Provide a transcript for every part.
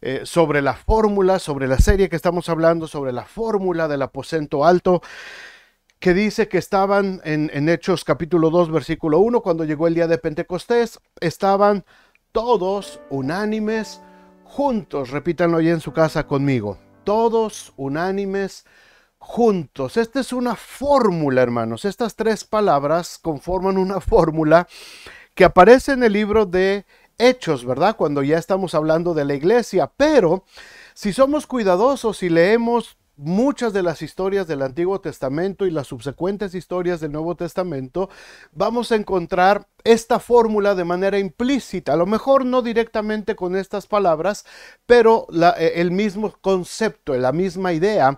Eh, sobre la fórmula, sobre la serie que estamos hablando, sobre la fórmula del aposento alto, que dice que estaban en, Hechos capítulo 2, versículo 1, cuando llegó el día de Pentecostés, estaban todos unánimes juntos, repítanlo ahí en su casa conmigo, todos unánimes juntos. Esta es una fórmula, hermanos. Estas tres palabras conforman una fórmula que aparece en el libro de hechos, ¿verdad? Cuando ya estamos hablando de la iglesia. Pero si somos cuidadosos y leemos muchas de las historias del Antiguo Testamento y las subsecuentes historias del Nuevo Testamento, vamos a encontrar esta fórmula de manera implícita, a lo mejor no directamente con estas palabras, pero eh, el mismo concepto, la misma idea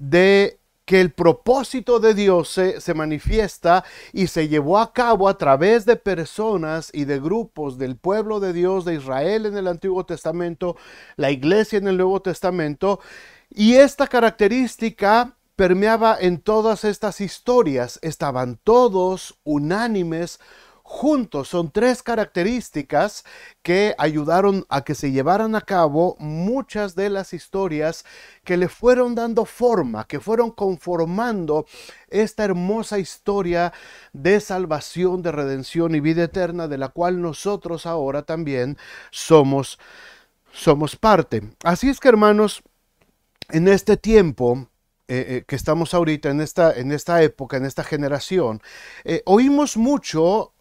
de que el propósito de Dios se, se, manifiesta y se llevó a cabo a través de personas y de grupos del pueblo de Dios de Israel en el Antiguo Testamento, la iglesia en el Nuevo Testamento. Y esta característica permeaba en todas estas historias. Estaban todos unánimes juntos. Son tres características que ayudaron a que se llevaran a cabo muchas de las historias que le fueron dando forma, que fueron conformando esta hermosa historia de salvación, de redención y vida eterna, de la cual nosotros ahora también somos, somos parte. Así es que hermanos, en este tiempo eh, eh, que estamos ahorita, en esta, en esta época, en esta generación, eh, oímos mucho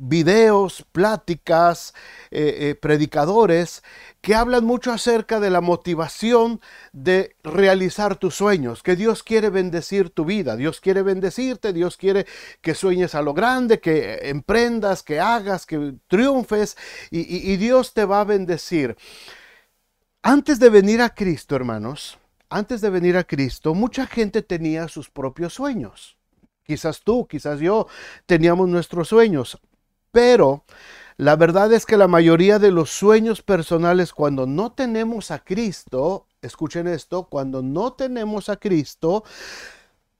videos, pláticas, eh, eh, predicadores que hablan mucho acerca de la motivación de realizar tus sueños, que Dios quiere bendecir tu vida, Dios quiere bendecirte, Dios quiere que sueñes a lo grande, que eh, emprendas, que hagas, que triunfes y, y Dios te va a bendecir. Antes de venir a Cristo, hermanos, antes de venir a Cristo, mucha gente tenía sus propios sueños. Quizás tú, quizás yo, teníamos nuestros sueños. Pero la verdad es que la mayoría de los sueños personales cuando no tenemos a Cristo, escuchen esto, cuando no tenemos a Cristo,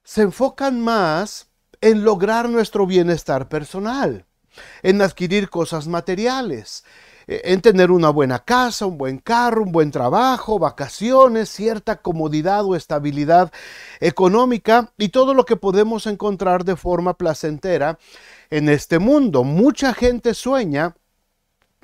se enfocan más en lograr nuestro bienestar personal, en adquirir cosas materiales, e, en tener una buena casa, un buen carro, un buen trabajo, vacaciones, cierta comodidad o estabilidad económica y todo lo que podemos encontrar de forma placentera en este mundo. Mucha gente sueña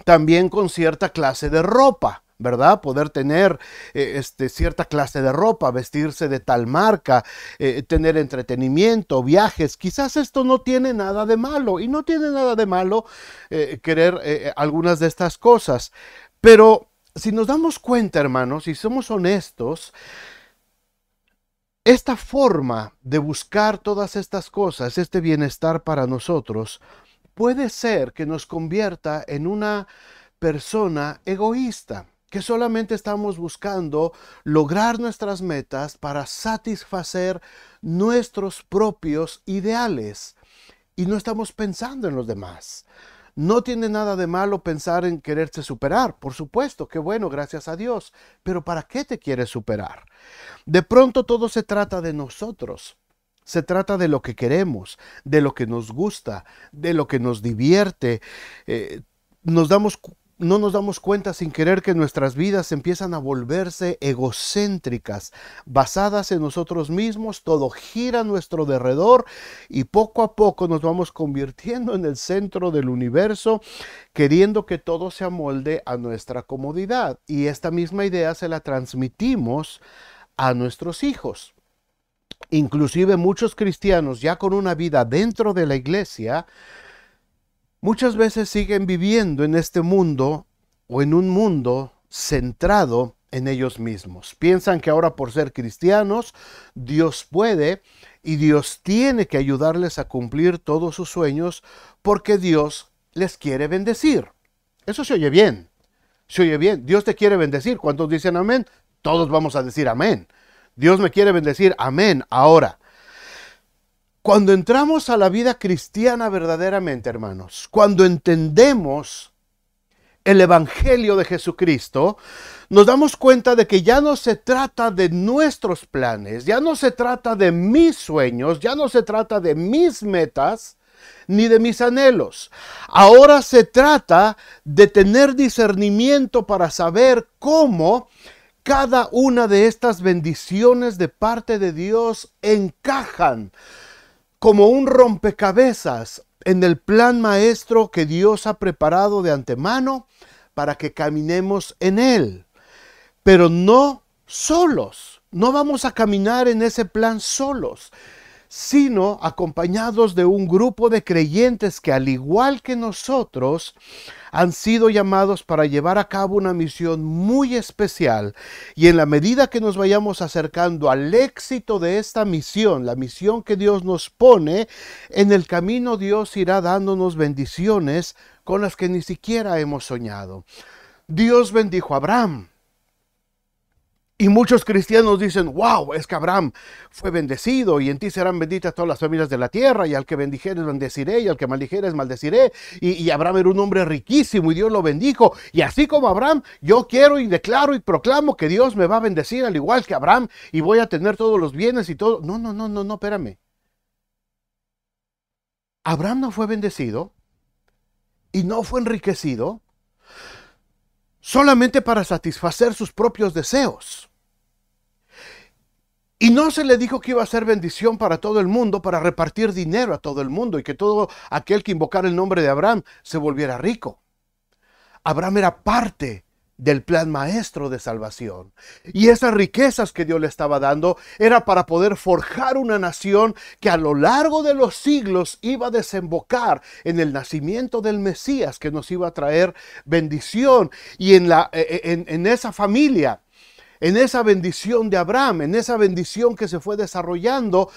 también con cierta clase de ropa. ¿verdad? Poder tener eh, este, cierta clase de ropa, vestirse de tal marca, eh, tener entretenimiento, viajes. Quizás esto no tiene nada de malo y no tiene nada de malo eh, querer algunas de estas cosas. Pero si nos damos cuenta, hermanos, si somos honestos, esta forma de buscar todas estas cosas, este bienestar para nosotros, puede ser que nos convierta en una persona egoísta, que solamente estamos buscando lograr nuestras metas para satisfacer nuestros propios ideales y no estamos pensando en los demás. No tiene nada de malo pensar en quererse superar, por supuesto, qué bueno, gracias a Dios, pero ¿para qué te quieres superar? De pronto todo se trata de nosotros. Se trata de lo que queremos, de lo que nos gusta, de lo que nos divierte. Eh, nos damos no nos damos cuenta sin querer que nuestras vidas empiezan a volverse egocéntricas, basadas en nosotros mismos, todo gira a nuestro derredor y poco a poco nos vamos convirtiendo en el centro del universo, queriendo que todo se amolde a nuestra comodidad. Y esta misma idea se la transmitimos a nuestros hijos. Inclusive muchos cristianos ya con una vida dentro de la iglesia, muchas veces siguen viviendo en este mundo o en un mundo centrado en ellos mismos. Piensan que ahora por ser cristianos, Dios puede y Dios tiene que ayudarles a cumplir todos sus sueños porque Dios les quiere bendecir. Eso se oye bien. Se oye bien. Dios te quiere bendecir. ¿Cuántos dicen amén? Todos vamos a decir amén. Dios me quiere bendecir. Amén. Ahora, cuando entramos a la vida cristiana verdaderamente, hermanos, cuando entendemos el Evangelio de Jesucristo, nos damos cuenta de que ya no se trata de nuestros planes, ya no se trata de mis sueños, ya no se trata de mis metas, ni de mis anhelos. Ahora se trata de tener discernimiento para saber cómo cada una de estas bendiciones de parte de Dios encajan como un rompecabezas en el plan maestro que Dios ha preparado de antemano para que caminemos en Él. Pero no solos, no vamos a caminar en ese plan solos, sino acompañados de un grupo de creyentes que al igual que nosotros han sido llamados para llevar a cabo una misión muy especial y en la medida que nos vayamos acercando al éxito de esta misión, la misión que Dios nos pone, en el camino Dios irá dándonos bendiciones con las que ni siquiera hemos soñado. Dios bendijo a Abraham, y muchos cristianos dicen, wow, es que Abraham fue bendecido y en ti serán benditas todas las familias de la tierra y al que bendijeres bendeciré y al que maldijeres maldeciré. Y, y, Abraham era un hombre riquísimo y Dios lo bendijo. Y así como Abraham, yo quiero y declaro y proclamo que Dios me va a bendecir al igual que Abraham y voy a tener todos los bienes y todo. No, no, no, no, no, espérame. Abraham no fue bendecido y no fue enriquecido solamente para satisfacer sus propios deseos. Y no se le dijo que iba a ser bendición para todo el mundo, para repartir dinero a todo el mundo y que todo aquel que invocara el nombre de Abraham se volviera rico. Abraham era parte del plan maestro de salvación. Y esas riquezas que Dios le estaba dando era para poder forjar una nación que a lo largo de los siglos iba a desembocar en el nacimiento del Mesías que nos iba a traer bendición y en, la, eh, eh, en, esa familia, en esa bendición de Abraham, en esa bendición que se fue desarrollando,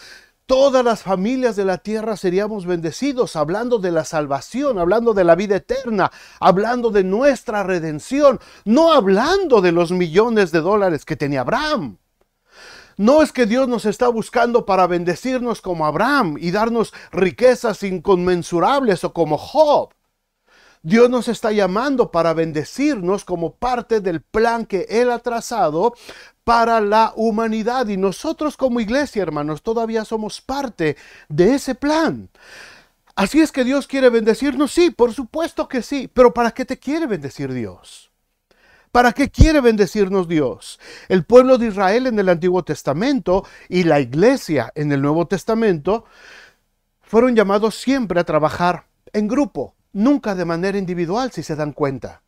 todas las familias de la tierra seríamos bendecidos, hablando de la salvación, hablando de la vida eterna, hablando de nuestra redención, no hablando de los millones de dólares que tenía Abraham. No es que Dios nos está buscando para bendecirnos como Abraham y darnos riquezas inconmensurables o como Job. Dios nos está llamando para bendecirnos como parte del plan que Él ha trazado para la humanidad. Y nosotros como iglesia, hermanos, todavía somos parte de ese plan. Así es que Dios quiere bendecirnos, sí, por supuesto que sí, pero ¿para qué te quiere bendecir Dios? ¿Para qué quiere bendecirnos Dios? El pueblo de Israel en el Antiguo Testamento y la iglesia en el Nuevo Testamento fueron llamados siempre a trabajar en grupo, nunca de manera individual, si se dan cuenta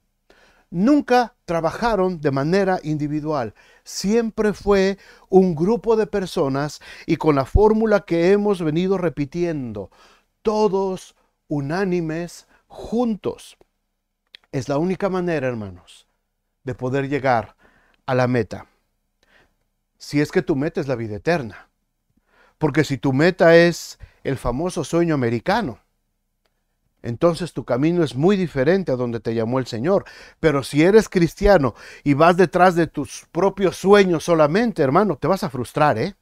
nunca trabajaron de manera individual. Siempre fue un grupo de personas y con la fórmula que hemos venido repitiendo, todos unánimes, juntos. Es la única manera, hermanos, de poder llegar a la meta. Si es que tu meta es la vida eterna. Porque si tu meta es el famoso sueño americano, entonces tu camino es muy diferente a donde te llamó el Señor. Pero si eres cristiano y vas detrás de tus propios sueños solamente, hermano, te vas a frustrar, ¿eh?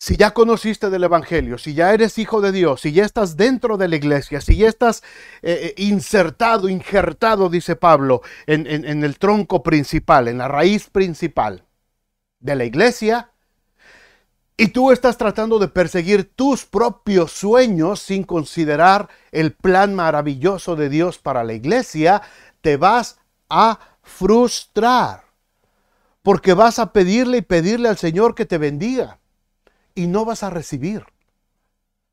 Si ya conociste del Evangelio, si ya eres hijo de Dios, si ya estás dentro de la iglesia, si ya estás eh, eh, insertado, injertado, dice Pablo, en el tronco principal, en la raíz principal de la iglesia, y tú estás tratando de perseguir tus propios sueños sin considerar el plan maravilloso de Dios para la iglesia, te vas a frustrar. Porque vas a pedirle y pedirle al Señor que te bendiga. Y no vas a recibir.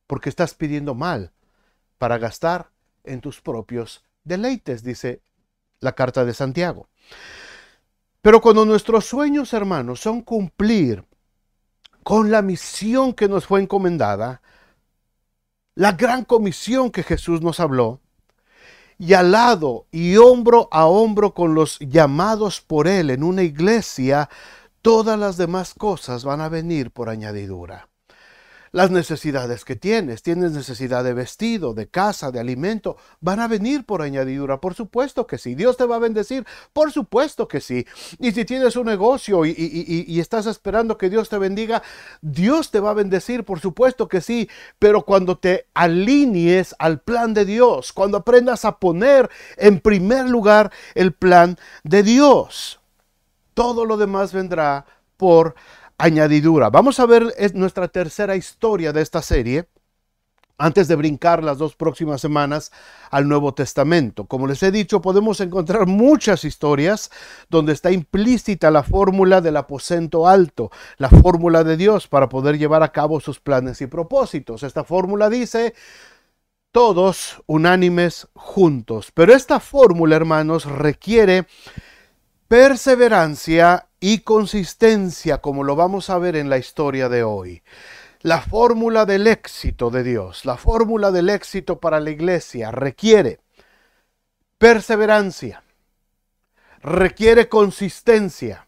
Porque estás pidiendo mal para gastar en tus propios deleites, dice la carta de Santiago. Pero cuando nuestros sueños, hermanos, son cumplir con la misión que nos fue encomendada, la gran comisión que Jesús nos habló, y al lado y hombro a hombro con los llamados por Él en una iglesia, todas las demás cosas van a venir por añadidura las necesidades que tienes. Tienes necesidad de vestido, de casa, de alimento. Van a venir por añadidura, por supuesto que sí. Dios te va a bendecir, por supuesto que sí. Y si tienes un negocio y, estás esperando que Dios te bendiga, Dios te va a bendecir, por supuesto que sí. Pero cuando te alinees al plan de Dios, cuando aprendas a poner en primer lugar el plan de Dios, todo lo demás vendrá por añadidura. Vamos a ver nuestra tercera historia de esta serie antes de brincar las dos próximas semanas al Nuevo Testamento. Como les he dicho, podemos encontrar muchas historias donde está implícita la fórmula del aposento alto, la fórmula de Dios para poder llevar a cabo sus planes y propósitos. Esta fórmula dice, todos unánimes juntos. Pero esta fórmula, hermanos, requiere perseverancia y consistencia, como lo vamos a ver en la historia de hoy. La fórmula del éxito de Dios, la fórmula del éxito para la iglesia requiere perseverancia, requiere consistencia,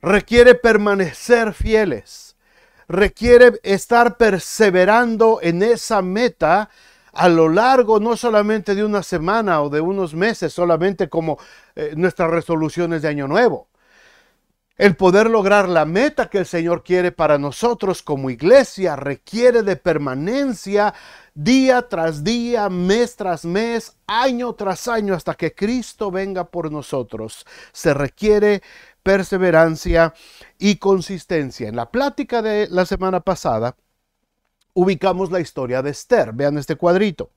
requiere permanecer fieles, requiere estar perseverando en esa meta a lo largo no solamente de una semana o de unos meses, solamente como eh, nuestras resoluciones de año nuevo. El poder lograr la meta que el Señor quiere para nosotros como iglesia requiere de permanencia día tras día, mes tras mes, año tras año, hasta que Cristo venga por nosotros. Se requiere perseverancia y consistencia. En la plática de la semana pasada, ubicamos la historia de Esther. Vean este cuadrito.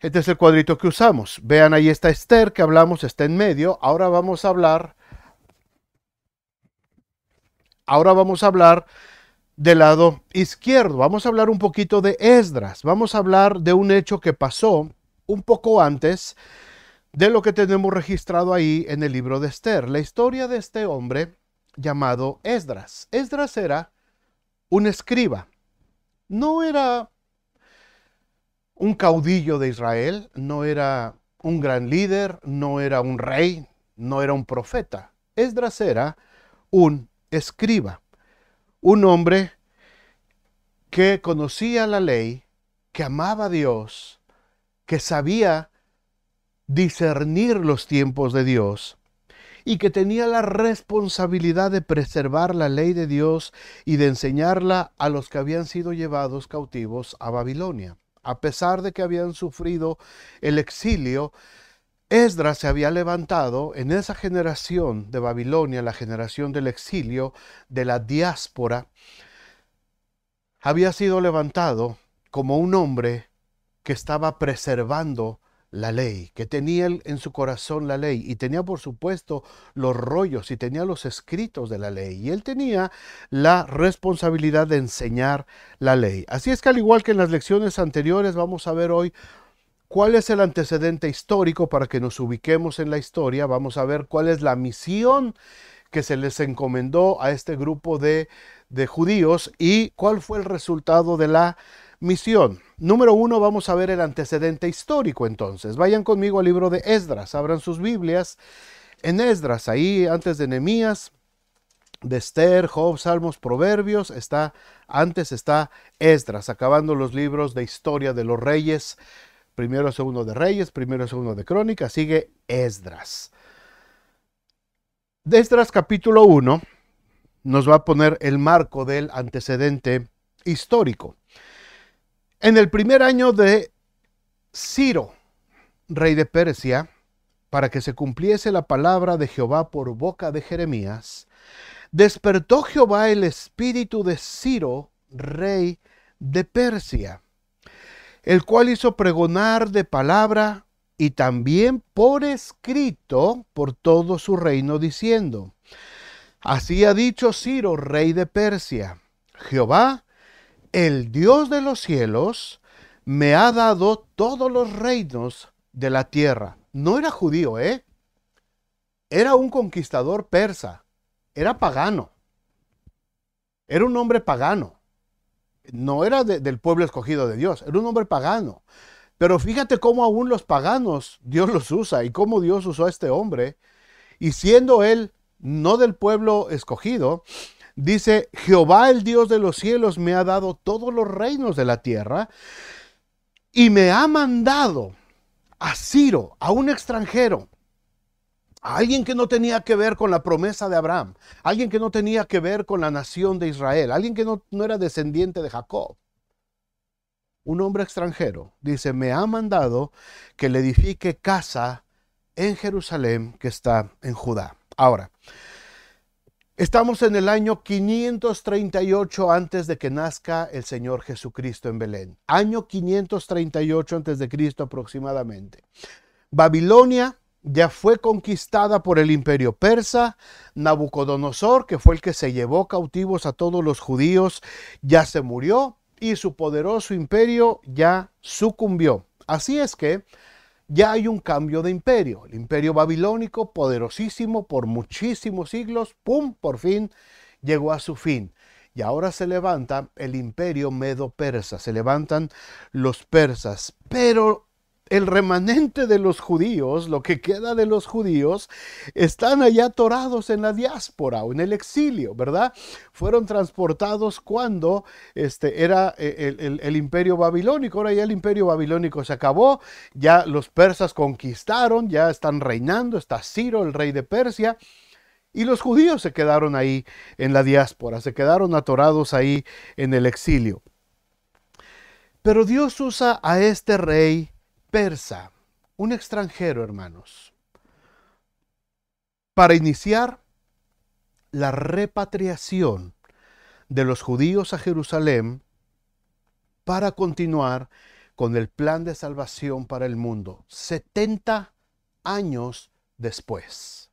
Este es el cuadrito que usamos. Vean, ahí está Esther que hablamos, está en medio. Ahora vamos a hablar. Ahora vamos a hablar del lado izquierdo. Vamos a hablar un poquito de Esdras. Vamos a hablar de un hecho que pasó un poco antes de lo que tenemos registrado ahí en el libro de Esther. La historia de este hombre llamado Esdras. Esdras era un escriba no era un caudillo de Israel, no era un gran líder, no era un rey, no era un profeta. Esdras era un escriba, un hombre que conocía la ley, que amaba a Dios, que sabía discernir los tiempos de Dios y que tenía la responsabilidad de preservar la ley de Dios y de enseñarla a los que habían sido llevados cautivos a Babilonia. A pesar de que habían sufrido el exilio, Esdras se había levantado en esa generación de Babilonia, la generación del exilio, de la diáspora, había sido levantado como un hombre que estaba preservando la ley, que tenía en su corazón la ley y tenía por supuesto los rollos y tenía los escritos de la ley y él tenía la responsabilidad de enseñar la ley. Así es que al igual que en las lecciones anteriores vamos a ver hoy cuál es el antecedente histórico para que nos ubiquemos en la historia, vamos a ver cuál es la misión que se les encomendó a este grupo de, de judíos y cuál fue el resultado de la misión. Número uno, vamos a ver el antecedente histórico entonces. Vayan conmigo al libro de Esdras, abran sus Biblias. En Esdras, ahí antes de Nehemías, de Esther, Job, Salmos, Proverbios, está antes está Esdras, acabando los libros de historia de los reyes, primero segundo de Reyes, primero segundo de Crónicas, sigue Esdras. De Esdras capítulo 1 nos va a poner el marco del antecedente histórico. En el primer año de Ciro, rey de Persia, para que se cumpliese la palabra de Jehová por boca de Jeremías, despertó Jehová el espíritu de Ciro, rey de Persia, el cual hizo pregonar de palabra y también por escrito por todo su reino, diciendo, Así ha dicho Ciro, rey de Persia, Jehová el Dios de los cielos me ha dado todos los reinos de la tierra. No era judío, ¿eh? Era un conquistador persa, era pagano, era un hombre pagano, no era del pueblo escogido de Dios, era un hombre pagano. Pero fíjate cómo aún los paganos Dios los usa y cómo Dios usó a este hombre. Y siendo él no del pueblo escogido, Dice, Jehová el Dios de los cielos me ha dado todos los reinos de la tierra y me ha mandado a Ciro, a un extranjero, a alguien que no tenía que ver con la promesa de Abraham, alguien que no tenía que ver con la nación de Israel, alguien que no, no era descendiente de Jacob. Un hombre extranjero, dice, me ha mandado que le edifique casa en Jerusalén que está en Judá. Ahora, Estamos en el año 538 antes de que nazca el Señor Jesucristo en Belén. Año 538 antes de Cristo aproximadamente. Babilonia ya fue conquistada por el imperio persa. Nabucodonosor, que fue el que se llevó cautivos a todos los judíos, ya se murió y su poderoso imperio ya sucumbió. Así es que ya hay un cambio de imperio. El imperio babilónico, poderosísimo por muchísimos siglos, ¡pum!, por fin llegó a su fin. Y ahora se levanta el imperio medo-persa, se levantan los persas. Pero el remanente de los judíos, lo que queda de los judíos, están allá atorados en la diáspora o en el exilio, ¿verdad? Fueron transportados cuando este, era eh, el, el imperio babilónico, ahora ya el imperio babilónico se acabó, ya los persas conquistaron, ya están reinando, está Ciro, el rey de Persia. Y los judíos se quedaron ahí en la diáspora, se quedaron atorados ahí en el exilio. Pero Dios usa a este rey persa, un extranjero, hermanos. Para iniciar la repatriación de los judíos a Jerusalén para continuar con el plan de salvación para el mundo 70 años después.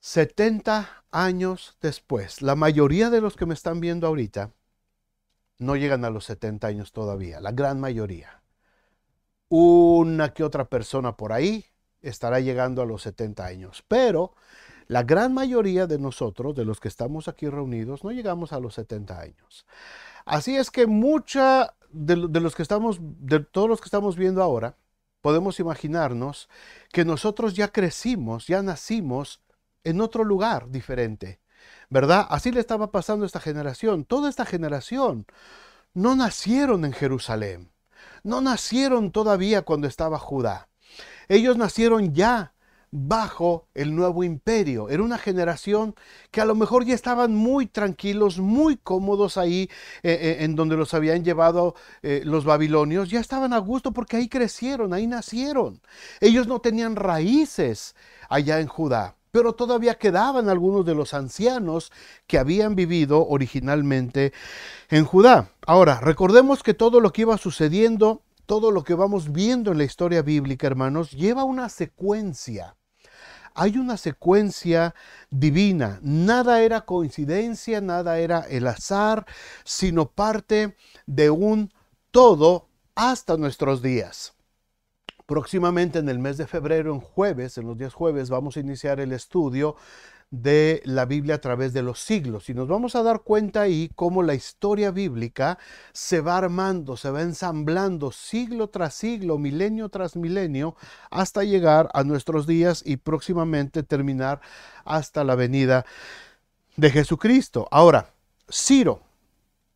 70 años después. La mayoría de los que me están viendo ahorita no llegan a los 70 años todavía, la gran mayoría una que otra persona por ahí estará llegando a los 70 años. Pero la gran mayoría de nosotros, de los que estamos aquí reunidos, no llegamos a los 70 años. Así es que mucha de, los que estamos, de todos los que estamos viendo ahora, podemos imaginarnos que nosotros ya crecimos, ya nacimos en otro lugar diferente, ¿verdad? Así le estaba pasando a esta generación. Toda esta generación no nacieron en Jerusalén no nacieron todavía cuando estaba Judá. Ellos nacieron ya bajo el nuevo imperio. Era una generación que a lo mejor ya estaban muy tranquilos, muy cómodos ahí eh, eh, en donde los habían llevado eh, los babilonios. Ya estaban a gusto porque ahí crecieron, ahí nacieron. Ellos no tenían raíces allá en Judá pero todavía quedaban algunos de los ancianos que habían vivido originalmente en Judá. Ahora, recordemos que todo lo que iba sucediendo, todo lo que vamos viendo en la historia bíblica, hermanos, lleva una secuencia. Hay una secuencia divina. Nada era coincidencia, nada era el azar, sino parte de un todo hasta nuestros días. Próximamente en el mes de febrero, en jueves, en los días jueves, vamos a iniciar el estudio de la Biblia a través de los siglos. Y nos vamos a dar cuenta ahí cómo la historia bíblica se va armando, se va ensamblando siglo tras siglo, milenio tras milenio, hasta llegar a nuestros días y próximamente terminar hasta la venida de Jesucristo. Ahora, Ciro,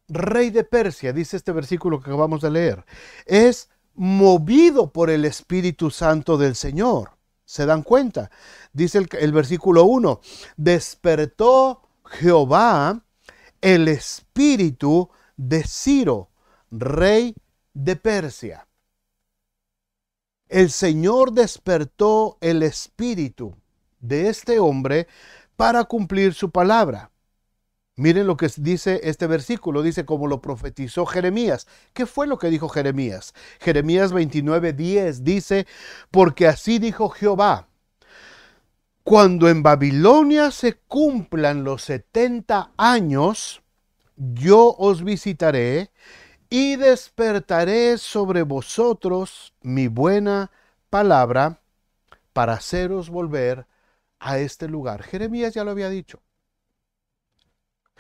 rey de Persia, dice este versículo que acabamos de leer, es movido por el Espíritu Santo del Señor. ¿Se dan cuenta? Dice el, versículo 1, despertó Jehová el espíritu de Ciro, rey de Persia. El Señor despertó el espíritu de este hombre para cumplir su palabra. Miren lo que dice este versículo, dice como lo profetizó Jeremías. ¿Qué fue lo que dijo Jeremías? Jeremías 29, 10 dice, porque así dijo Jehová, cuando en Babilonia se cumplan los 70 años, yo os visitaré y despertaré sobre vosotros mi buena palabra para haceros volver a este lugar. Jeremías ya lo había dicho.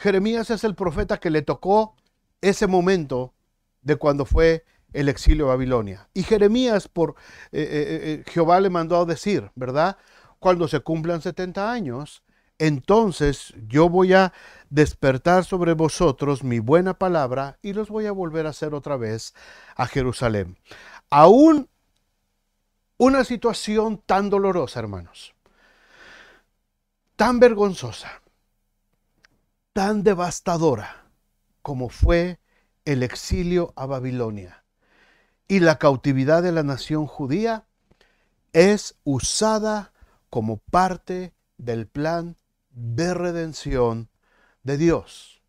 Jeremías es el profeta que le tocó ese momento de cuando fue el exilio a Babilonia. Y Jeremías, por eh, eh, eh, Jehová le mandó a decir, ¿verdad? Cuando se cumplan 70 años, entonces yo voy a despertar sobre vosotros mi buena palabra y los voy a volver a hacer otra vez a Jerusalén. Aún una situación tan dolorosa, hermanos, tan vergonzosa, tan devastadora como fue el exilio a Babilonia y la cautividad de la nación judía, es usada como parte del plan de redención de Dios.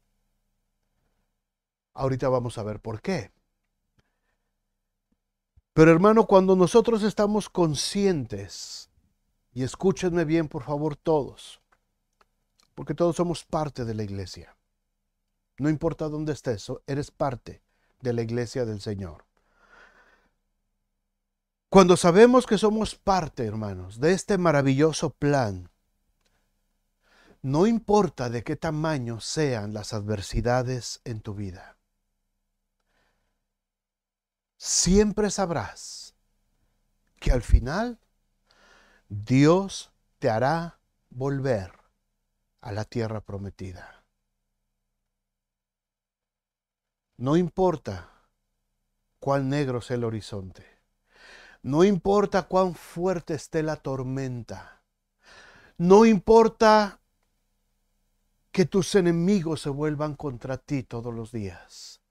Ahorita vamos a ver por qué. Pero hermano, cuando nosotros estamos conscientes, y escúchenme bien por favor todos, porque todos somos parte de la iglesia. No importa dónde estés, eres parte de la iglesia del Señor. Cuando sabemos que somos parte, hermanos, de este maravilloso plan, no importa de qué tamaño sean las adversidades en tu vida, siempre sabrás que al final Dios te hará volver a la tierra prometida. No importa cuán negro sea el horizonte, no importa cuán fuerte esté la tormenta, no importa que tus enemigos se vuelvan contra ti todos los días,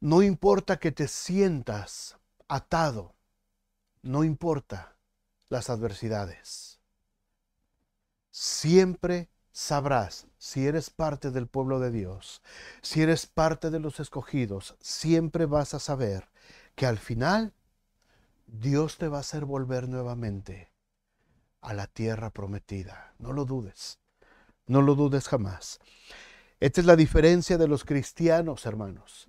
no importa que te sientas atado, no importa las adversidades. Siempre sabrás si eres parte del pueblo de Dios, si eres parte de los escogidos, siempre vas a saber que al final Dios te va a hacer volver nuevamente a la tierra prometida. No lo dudes, no lo dudes jamás. Esta es la diferencia de los cristianos, hermanos.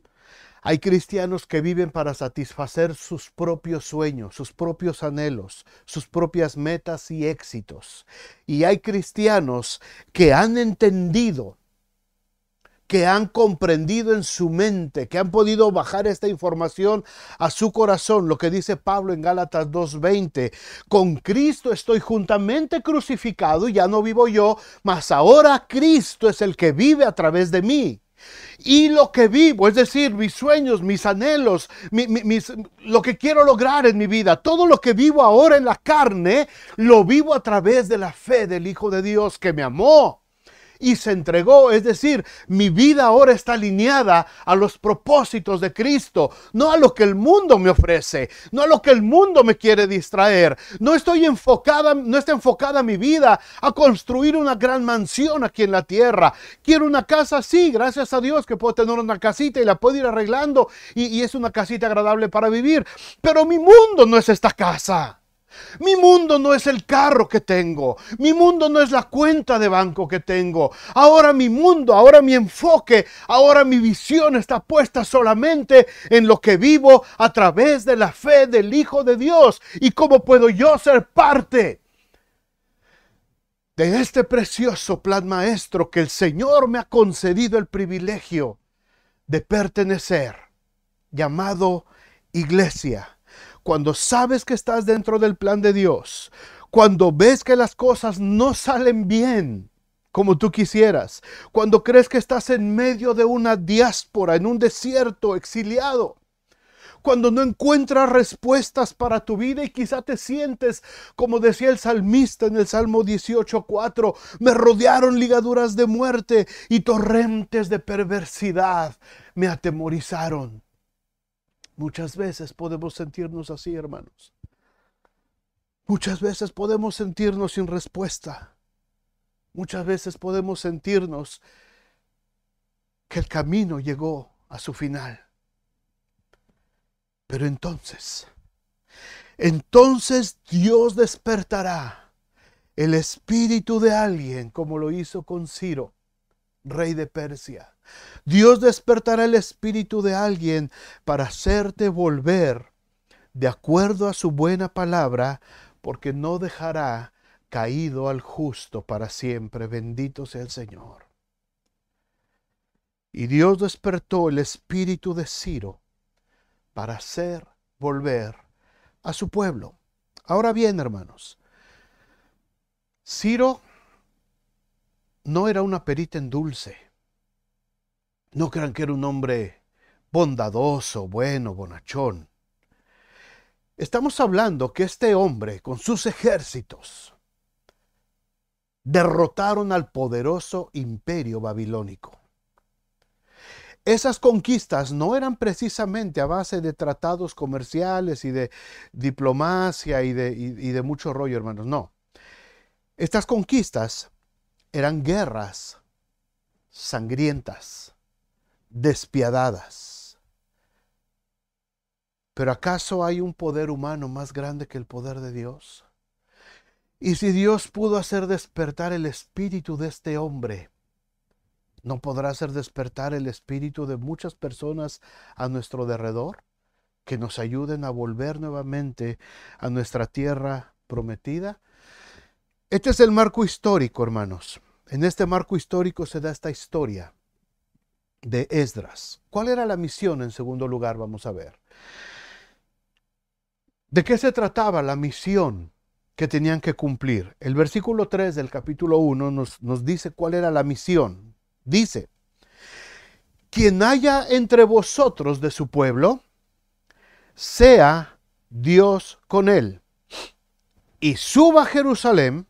Hay cristianos que viven para satisfacer sus propios sueños, sus propios anhelos, sus propias metas y éxitos. Y hay cristianos que han entendido que han comprendido en su mente, que han podido bajar esta información a su corazón, lo que dice Pablo en Gálatas 2.20, con Cristo estoy juntamente crucificado, y ya no vivo yo, mas ahora Cristo es el que vive a través de mí y lo que vivo, es decir, mis sueños, mis anhelos, lo que quiero lograr en mi vida, todo lo que vivo ahora en la carne, lo vivo a través de la fe del Hijo de Dios que me amó y se entregó. Es decir, mi vida ahora está alineada a los propósitos de Cristo, no a lo que el mundo me ofrece, no a lo que el mundo me quiere distraer. No estoy enfocada, no está enfocada mi vida a construir una gran mansión aquí en la tierra. Quiero una casa, sí, gracias a Dios que puedo tener una casita y la puedo ir arreglando y, es una casita agradable para vivir. Pero mi mundo no es esta casa. Mi mundo no es el carro que tengo, mi mundo no es la cuenta de banco que tengo. Ahora mi mundo, ahora mi enfoque, ahora mi visión está puesta solamente en lo que vivo a través de la fe del Hijo de Dios y cómo puedo yo ser parte de este precioso plan maestro que el Señor me ha concedido el privilegio de pertenecer, llamado iglesia cuando sabes que estás dentro del plan de Dios, cuando ves que las cosas no salen bien como tú quisieras, cuando crees que estás en medio de una diáspora, en un desierto, exiliado, cuando no encuentras respuestas para tu vida y quizá te sientes, como decía el salmista en el Salmo 18.4, me rodearon ligaduras de muerte y torrentes de perversidad, me atemorizaron. Muchas veces podemos sentirnos así, hermanos. Muchas veces podemos sentirnos sin respuesta. Muchas veces podemos sentirnos que el camino llegó a su final. Pero entonces, entonces Dios despertará el espíritu de alguien como lo hizo con Ciro, rey de Persia Dios despertará el espíritu de alguien para hacerte volver de acuerdo a su buena palabra, porque no dejará caído al justo para siempre. Bendito sea el Señor. Y Dios despertó el espíritu de Ciro para hacer volver a su pueblo. Ahora bien, hermanos, Ciro no era una perita en dulce no crean que era un hombre bondadoso, bueno, bonachón. Estamos hablando que este hombre, con sus ejércitos, derrotaron al poderoso imperio babilónico. Esas conquistas no eran precisamente a base de tratados comerciales y de diplomacia y de, mucho rollo, hermanos, no. Estas conquistas eran guerras sangrientas despiadadas. Pero ¿acaso hay un poder humano más grande que el poder de Dios? Y si Dios pudo hacer despertar el espíritu de este hombre, ¿no podrá hacer despertar el espíritu de muchas personas a nuestro derredor que nos ayuden a volver nuevamente a nuestra tierra prometida? Este es el marco histórico, hermanos. En este marco histórico se da esta historia de Esdras. ¿Cuál era la misión en segundo lugar? Vamos a ver. ¿De qué se trataba la misión que tenían que cumplir? El versículo 3 del capítulo 1 nos, dice cuál era la misión. Dice, quien haya entre vosotros de su pueblo, sea Dios con él, y suba a Jerusalén,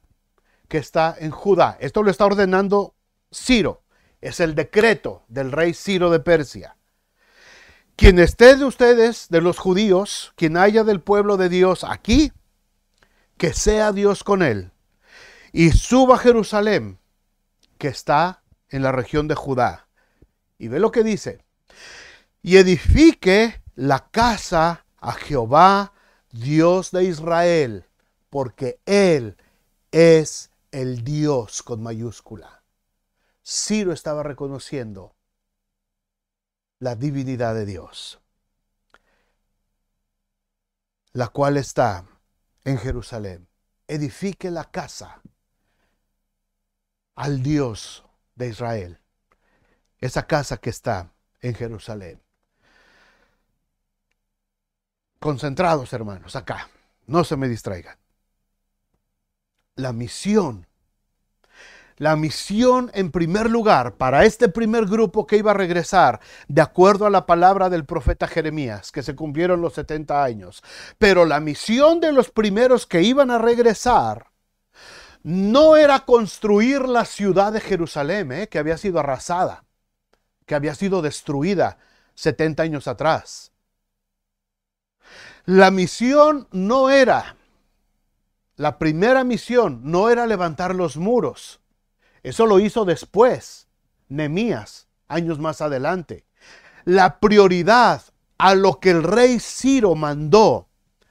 que está en Judá. Esto lo está ordenando Ciro. Es el decreto del rey Ciro de Persia. Quien esté de ustedes, de los judíos, quien haya del pueblo de Dios aquí, que sea Dios con él. Y suba a Jerusalén, que está en la región de Judá. Y ve lo que dice. Y edifique la casa a Jehová, Dios de Israel, porque Él es el Dios con mayúscula. Ciro estaba reconociendo la divinidad de Dios, la cual está en Jerusalén. Edifique la casa al Dios de Israel, esa casa que está en Jerusalén. Concentrados, hermanos, acá, no se me distraigan. La misión la misión en primer lugar para este primer grupo que iba a regresar, de acuerdo a la palabra del profeta Jeremías, que se cumplieron los 70 años. Pero la misión de los primeros que iban a regresar no era construir la ciudad de Jerusalén, eh, que había sido arrasada, que había sido destruida 70 años atrás. La misión no era, la primera misión no era levantar los muros eso lo hizo después, Nemías, años más adelante. La prioridad a lo que el rey Ciro mandó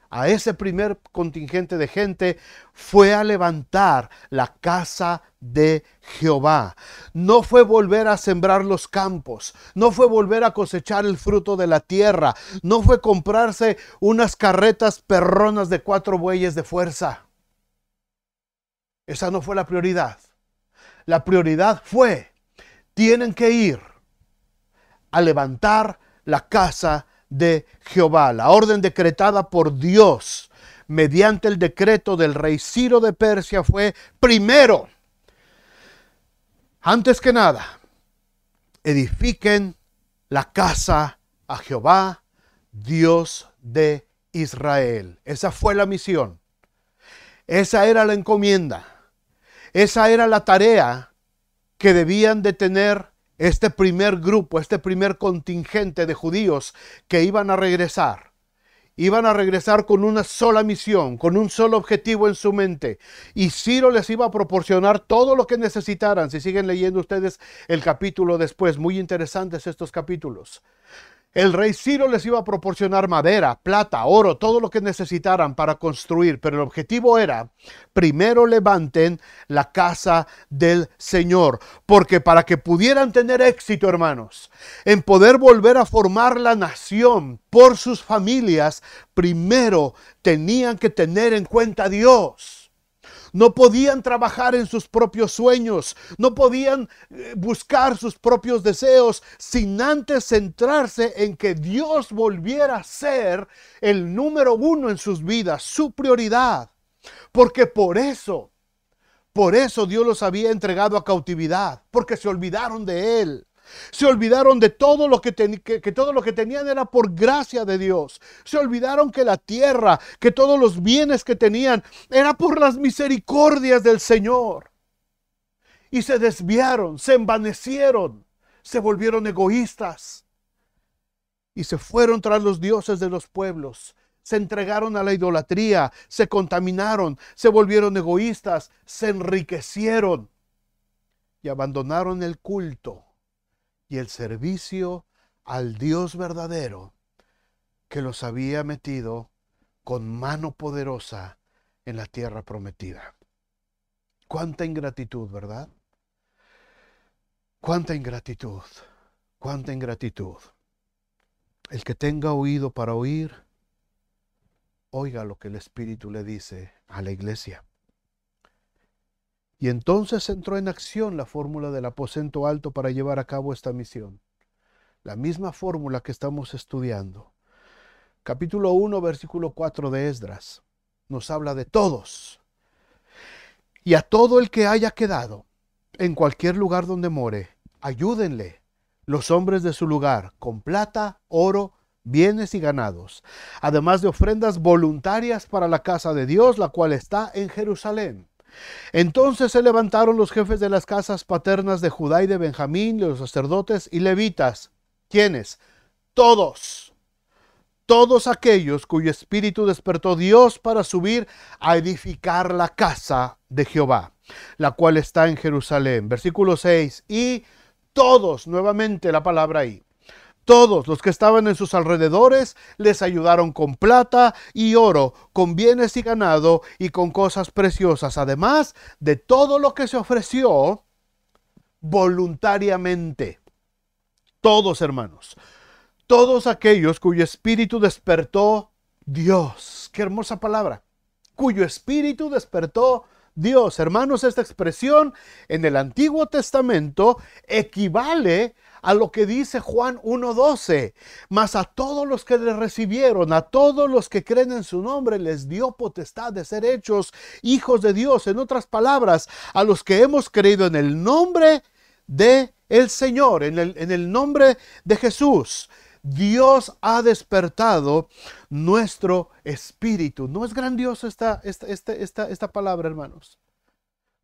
a ese primer contingente de gente fue a levantar la casa de Jehová. No fue volver a sembrar los campos, no fue volver a cosechar el fruto de la tierra, no fue comprarse unas carretas perronas de cuatro bueyes de fuerza. Esa no fue la prioridad la prioridad fue, tienen que ir a levantar la casa de Jehová, la orden decretada por Dios mediante el decreto del rey Ciro de Persia fue primero, antes que nada, edifiquen la casa a Jehová, Dios de Israel. Esa fue la misión. Esa era la encomienda. Esa era la tarea que debían de tener este primer grupo, este primer contingente de judíos que iban a regresar iban a regresar con una sola misión, con un solo objetivo en su mente. Y Ciro les iba a proporcionar todo lo que necesitaran. Si siguen leyendo ustedes el capítulo después, muy interesantes estos capítulos. El rey Ciro les iba a proporcionar madera, plata, oro, todo lo que necesitaran para construir, pero el objetivo era, primero levanten la casa del Señor, porque para que pudieran tener éxito, hermanos, en poder volver a formar la nación por sus familias, primero tenían que tener en cuenta a Dios. No podían trabajar en sus propios sueños, no podían eh, buscar sus propios deseos sin antes centrarse en que Dios volviera a ser el número uno en sus vidas, su prioridad. Porque por eso, por eso Dios los había entregado a cautividad, porque se olvidaron de Él. Se olvidaron de todo lo que, que, todo lo que tenían era por gracia de Dios. Se olvidaron que la tierra, que todos los bienes que tenían era por las misericordias del Señor. Y se desviaron, se envanecieron, se volvieron egoístas. Y se fueron tras los dioses de los pueblos se entregaron a la idolatría, se contaminaron, se volvieron egoístas, se enriquecieron y abandonaron el culto y el servicio al Dios verdadero que los había metido con mano poderosa en la tierra prometida. Cuánta ingratitud, ¿verdad? Cuánta ingratitud, cuánta ingratitud. El que tenga oído para oír, oiga lo que el Espíritu le dice a la iglesia. Y entonces entró en acción la fórmula del aposento alto para llevar a cabo esta misión. La misma fórmula que estamos estudiando. Capítulo 1, versículo 4 de Esdras. Nos habla de todos. Y a todo el que haya quedado, en cualquier lugar donde more, ayúdenle los hombres de su lugar con plata, oro, bienes y ganados, además de ofrendas voluntarias para la casa de Dios, la cual está en Jerusalén. Entonces se levantaron los jefes de las casas paternas de Judá y de Benjamín, los sacerdotes y levitas. ¿Quiénes? Todos. Todos aquellos cuyo espíritu despertó Dios para subir a edificar la casa de Jehová, la cual está en Jerusalén. Versículo 6. Y todos, nuevamente la palabra ahí, todos los que estaban en sus alrededores les ayudaron con plata y oro, con bienes y ganado y con cosas preciosas, además de todo lo que se ofreció voluntariamente. Todos, hermanos, todos aquellos cuyo espíritu despertó Dios. Qué hermosa palabra. Cuyo espíritu despertó Dios. Hermanos, esta expresión en el Antiguo Testamento equivale a lo que dice Juan 1.12. Mas a todos los que le recibieron, a todos los que creen en su nombre, les dio potestad de ser hechos hijos de Dios. En otras palabras, a los que hemos creído en el nombre de el Señor, en el, en el nombre de Jesús. Dios ha despertado nuestro espíritu. ¿No es grandioso esta, esta, esta, esta palabra, hermanos?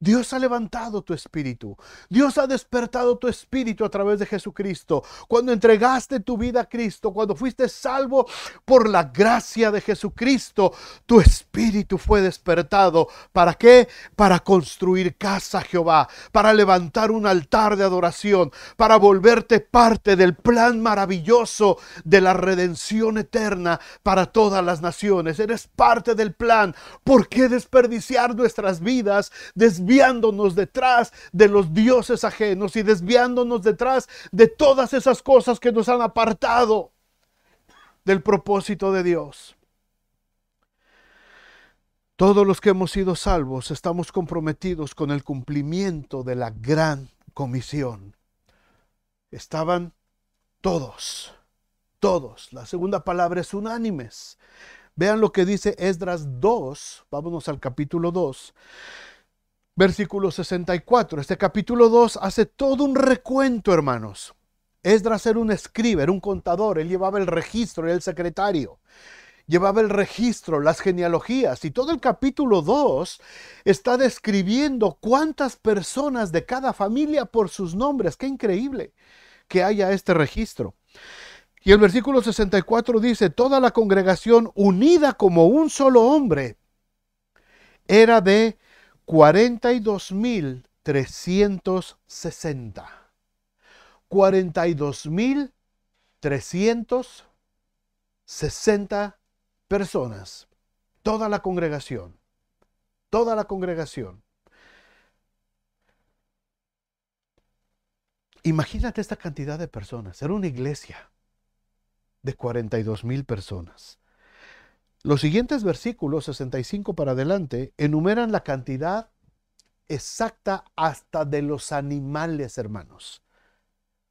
Dios ha levantado tu espíritu. Dios ha despertado tu espíritu a través de Jesucristo. Cuando entregaste tu vida a Cristo, cuando fuiste salvo por la gracia de Jesucristo, tu espíritu fue despertado. ¿Para qué? Para construir casa Jehová, para levantar un altar de adoración, para volverte parte del plan maravilloso de la redención eterna para todas las naciones. Eres parte del plan. ¿Por qué desperdiciar nuestras vidas? desviándonos detrás de los dioses ajenos y desviándonos detrás de todas esas cosas que nos han apartado del propósito de Dios. Todos los que hemos sido salvos estamos comprometidos con el cumplimiento de la gran comisión. Estaban todos, todos. La segunda palabra es unánimes. Vean lo que dice Esdras 2, vámonos al capítulo 2 versículo 64. Este capítulo 2 hace todo un recuento, hermanos. Esdras era un escriba, era un contador, él llevaba el registro, era el secretario. Llevaba el registro, las genealogías y todo el capítulo 2 está describiendo cuántas personas de cada familia por sus nombres. Qué increíble que haya este registro. Y el versículo 64 dice, toda la congregación unida como un solo hombre era de 42.360. 42.360 personas. Toda la congregación. Toda la congregación. Imagínate esta cantidad de personas. Era una iglesia de 42 mil personas. Los siguientes versículos, 65 para adelante, enumeran la cantidad exacta hasta de los animales, hermanos,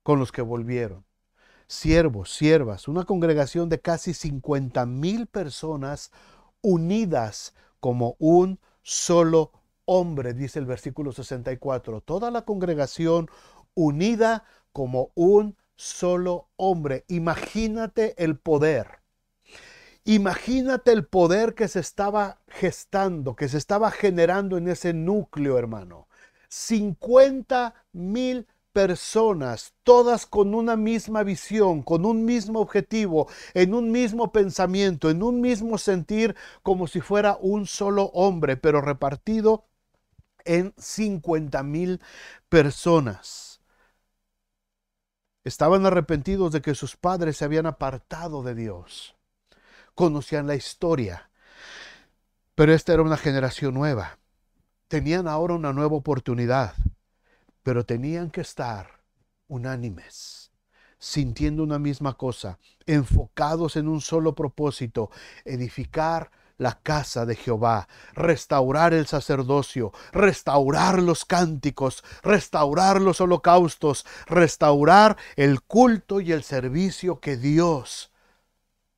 con los que volvieron. Siervos, siervas, una congregación de casi 50 mil personas unidas como un solo hombre, dice el versículo 64. Toda la congregación unida como un solo hombre. Imagínate el poder Imagínate el poder que se estaba gestando, que se estaba generando en ese núcleo, hermano. 50 mil personas, todas con una misma visión, con un mismo objetivo, en un mismo pensamiento, en un mismo sentir, como si fuera un solo hombre, pero repartido en 50 mil personas. Estaban arrepentidos de que sus padres se habían apartado de Dios conocían la historia. Pero esta era una generación nueva. Tenían ahora una nueva oportunidad, pero tenían que estar unánimes, sintiendo una misma cosa, enfocados en un solo propósito, edificar la casa de Jehová, restaurar el sacerdocio, restaurar los cánticos, restaurar los holocaustos, restaurar el culto y el servicio que Dios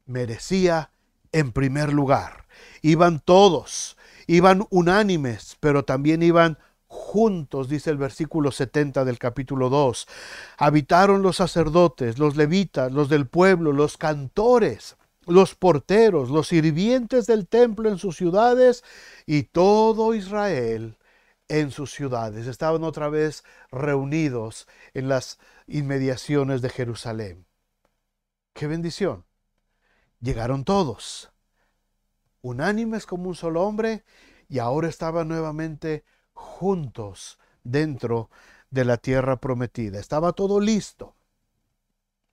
merecía en primer lugar. Iban todos, iban unánimes, pero también iban juntos, dice el versículo 70 del capítulo 2. Habitaron los sacerdotes, los levitas, los del pueblo, los cantores, los porteros, los sirvientes del templo en sus ciudades y todo Israel en sus ciudades. Estaban otra vez reunidos en las inmediaciones de Jerusalén. ¡Qué bendición! Llegaron todos, unánimes como un solo hombre, y ahora estaban nuevamente juntos dentro de la tierra prometida. Estaba todo listo,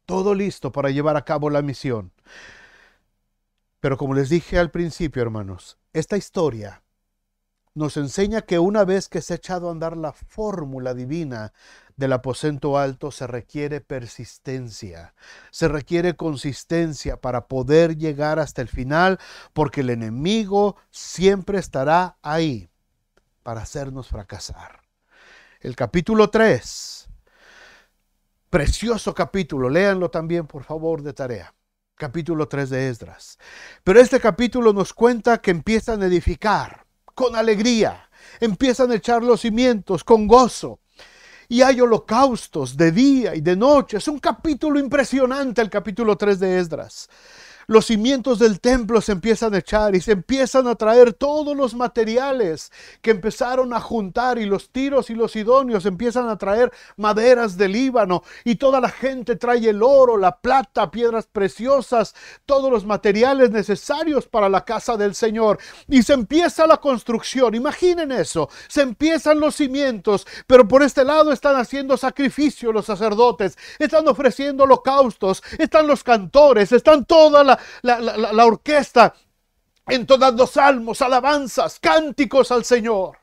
todo listo para llevar a cabo la misión. Pero como les dije al principio, hermanos, esta historia nos enseña que una vez que se ha echado a andar la fórmula divina del aposento alto, se requiere persistencia, se requiere consistencia para poder llegar hasta el final, porque el enemigo siempre estará ahí para hacernos fracasar. El capítulo 3, precioso capítulo, léanlo también por favor de tarea capítulo 3 de Esdras. Pero este capítulo nos cuenta que empiezan a edificar con alegría. Empiezan a echar los cimientos con gozo. Y hay holocaustos de día y de noche. Es un capítulo impresionante el capítulo 3 de Esdras los cimientos del templo se empiezan a echar y se empiezan a traer todos los materiales que empezaron a juntar y los tiros y los idóneos empiezan a traer maderas del Líbano y toda la gente trae el oro, la plata, piedras preciosas, todos los materiales necesarios para la casa del Señor y se empieza la construcción. Imaginen eso, se empiezan los cimientos, pero por este lado están haciendo sacrificio los sacerdotes, están ofreciendo holocaustos, están los cantores, están toda la la, orquesta en todas orquesta entonando salmos, alabanzas, cánticos al Señor.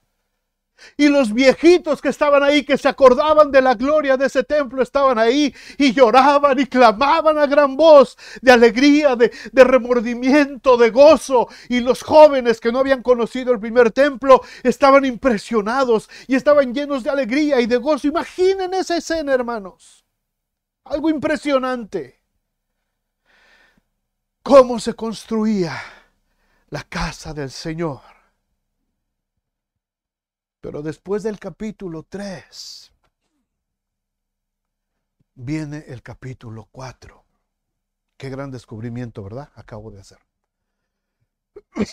Y los viejitos que estaban ahí, que se acordaban de la gloria de ese templo, estaban ahí y lloraban y clamaban a gran voz de alegría, de, de, remordimiento, de gozo. Y los jóvenes que no habían conocido el primer templo estaban impresionados y estaban llenos de alegría y de gozo. Imaginen esa escena, hermanos. Algo impresionante cómo se construía la casa del Señor. Pero después del capítulo 3, viene el capítulo 4. Qué gran descubrimiento, ¿verdad? Acabo de hacer.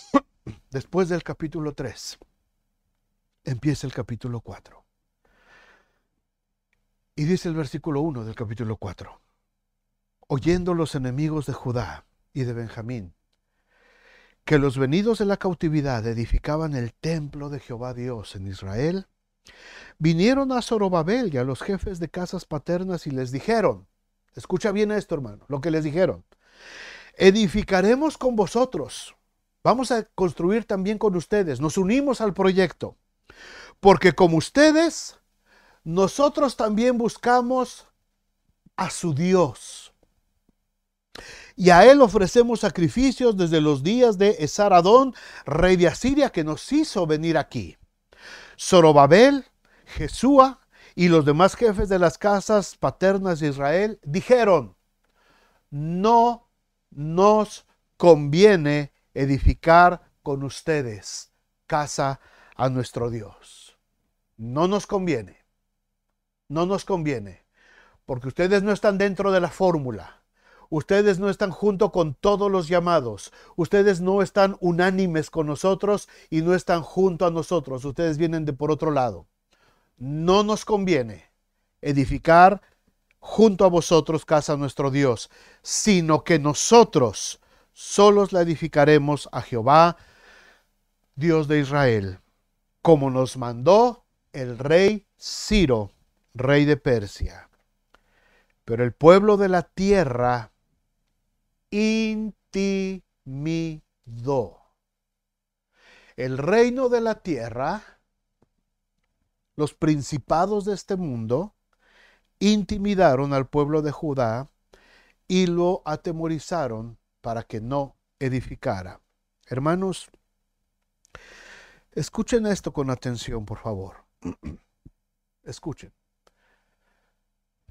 Después del capítulo 3, empieza el capítulo 4. Y dice el versículo 1 del capítulo 4, oyendo los enemigos de Judá, y de Benjamín, que los venidos de la cautividad edificaban el templo de Jehová Dios en Israel, vinieron a Zorobabel y a los jefes de casas paternas y les dijeron, escucha bien esto hermano, lo que les dijeron, edificaremos con vosotros, vamos a construir también con ustedes, nos unimos al proyecto, porque como ustedes, nosotros también buscamos a su Dios y a él ofrecemos sacrificios desde los días de Esaradón, rey de Asiria, que nos hizo venir aquí. Zorobabel, Jesúa y los demás jefes de las casas paternas de Israel dijeron, no nos conviene edificar con ustedes casa a nuestro Dios. No nos conviene, no nos conviene, porque ustedes no están dentro de la fórmula Ustedes no están junto con todos los llamados. Ustedes no están unánimes con nosotros y no están junto a nosotros. Ustedes vienen de por otro lado. No nos conviene edificar junto a vosotros casa nuestro Dios, sino que nosotros solos la edificaremos a Jehová, Dios de Israel, como nos mandó el rey Ciro, rey de Persia. Pero el pueblo de la tierra intimidó. El reino de la tierra, los principados de este mundo, intimidaron al pueblo de Judá y lo atemorizaron para que no edificara. Hermanos, escuchen esto con atención, por favor. Escuchen.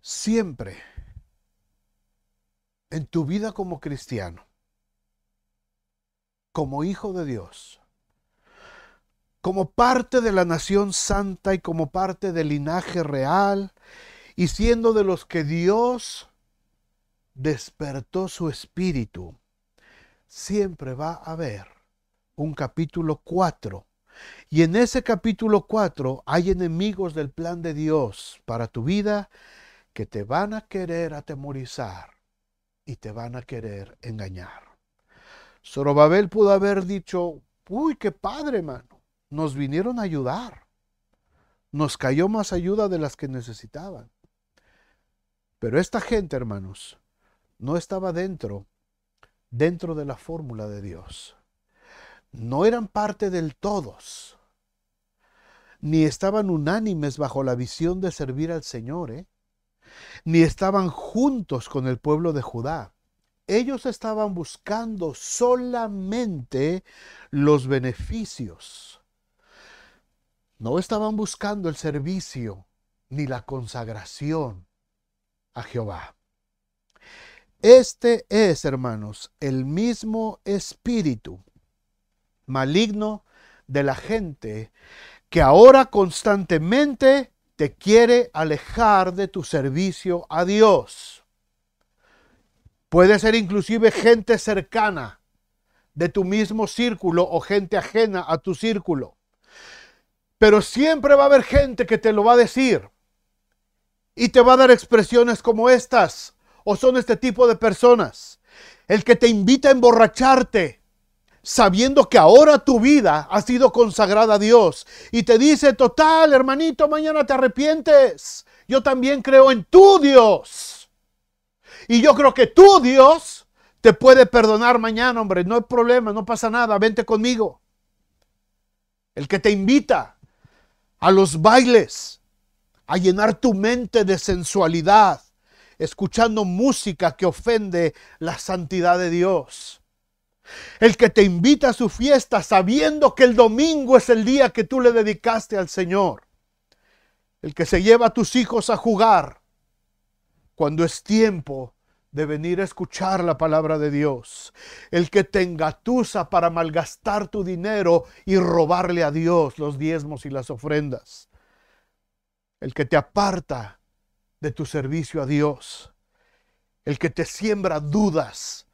Siempre en tu vida como cristiano, como hijo de Dios, como parte de la nación santa y como parte del linaje real, y siendo de los que Dios despertó su espíritu, siempre va a haber un capítulo 4. Y en ese capítulo 4 hay enemigos del plan de Dios para tu vida que te van a querer atemorizar y te van a querer engañar. Zorobabel pudo haber dicho, uy, qué padre, hermano. nos vinieron a ayudar. Nos cayó más ayuda de las que necesitaban. Pero esta gente, hermanos, no estaba dentro, dentro de la fórmula de Dios. No eran parte del todos, ni estaban unánimes bajo la visión de servir al Señor, ¿eh? ni estaban juntos con el pueblo de Judá. Ellos estaban buscando solamente los beneficios. No estaban buscando el servicio ni la consagración a Jehová. Este es, hermanos, el mismo espíritu maligno de la gente que ahora constantemente te quiere alejar de tu servicio a Dios. Puede ser inclusive gente cercana de tu mismo círculo o gente ajena a tu círculo. Pero siempre va a haber gente que te lo va a decir y te va a dar expresiones como estas o son este tipo de personas. El que te invita a emborracharte sabiendo que ahora tu vida ha sido consagrada a Dios y te dice, total, hermanito, mañana te arrepientes. Yo también creo en tu Dios. Y yo creo que tu Dios te puede perdonar mañana, hombre. No hay problema, no pasa nada. Vente conmigo. El que te invita a los bailes, a llenar tu mente de sensualidad, escuchando música que ofende la santidad de Dios el que te invita a su fiesta sabiendo que el domingo es el día que tú le dedicaste al Señor. El que se lleva a tus hijos a jugar cuando es tiempo de venir a escuchar la palabra de Dios. El que te engatusa para malgastar tu dinero y robarle a Dios los diezmos y las ofrendas. El que te aparta de tu servicio a Dios. El que te siembra dudas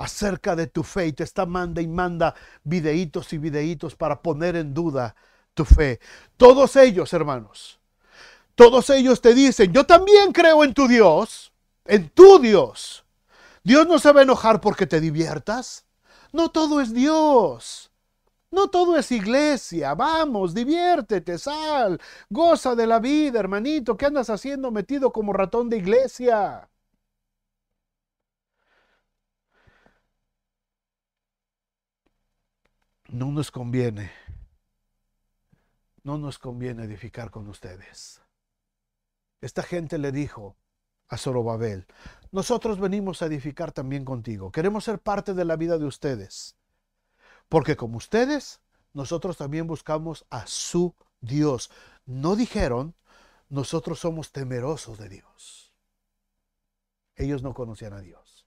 acerca de tu fe y te está manda y manda videitos y videitos para poner en duda tu fe. Todos ellos, hermanos, todos ellos te dicen, yo también creo en tu Dios, en tu Dios. Dios no se va a enojar porque te diviertas. No todo es Dios. No todo es iglesia. Vamos, diviértete, sal, goza de la vida, hermanito. ¿Qué andas haciendo metido como ratón de iglesia? no nos conviene, no nos conviene edificar con ustedes. Esta gente le dijo a Zorobabel, nosotros venimos a edificar también contigo, queremos ser parte de la vida de ustedes, porque como ustedes, nosotros también buscamos a su Dios. No dijeron, nosotros somos temerosos de Dios. Ellos no conocían a Dios.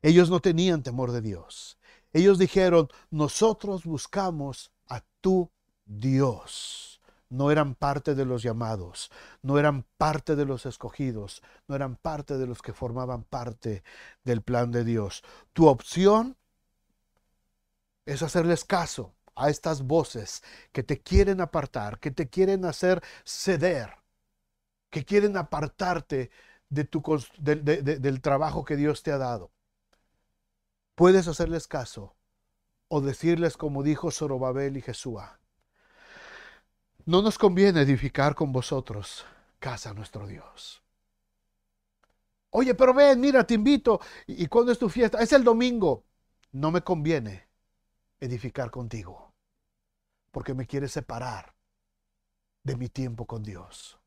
Ellos no tenían temor de Dios. Ellos dijeron, nosotros buscamos a tu Dios. No eran parte de los llamados, no eran parte de los escogidos, no eran parte de los que formaban parte del plan de Dios. Tu opción es hacerles caso a estas voces que te quieren apartar, que te quieren hacer ceder, que quieren apartarte de tu, del trabajo que Dios te ha dado. Puedes hacerles caso o decirles como dijo Sorobabel y Jesúa, no nos conviene edificar con vosotros casa nuestro Dios. Oye, pero ven, mira, te invito. ¿Y cuándo es tu fiesta? Es el domingo. No me conviene edificar contigo, porque me quiere separar de mi tiempo con Dios.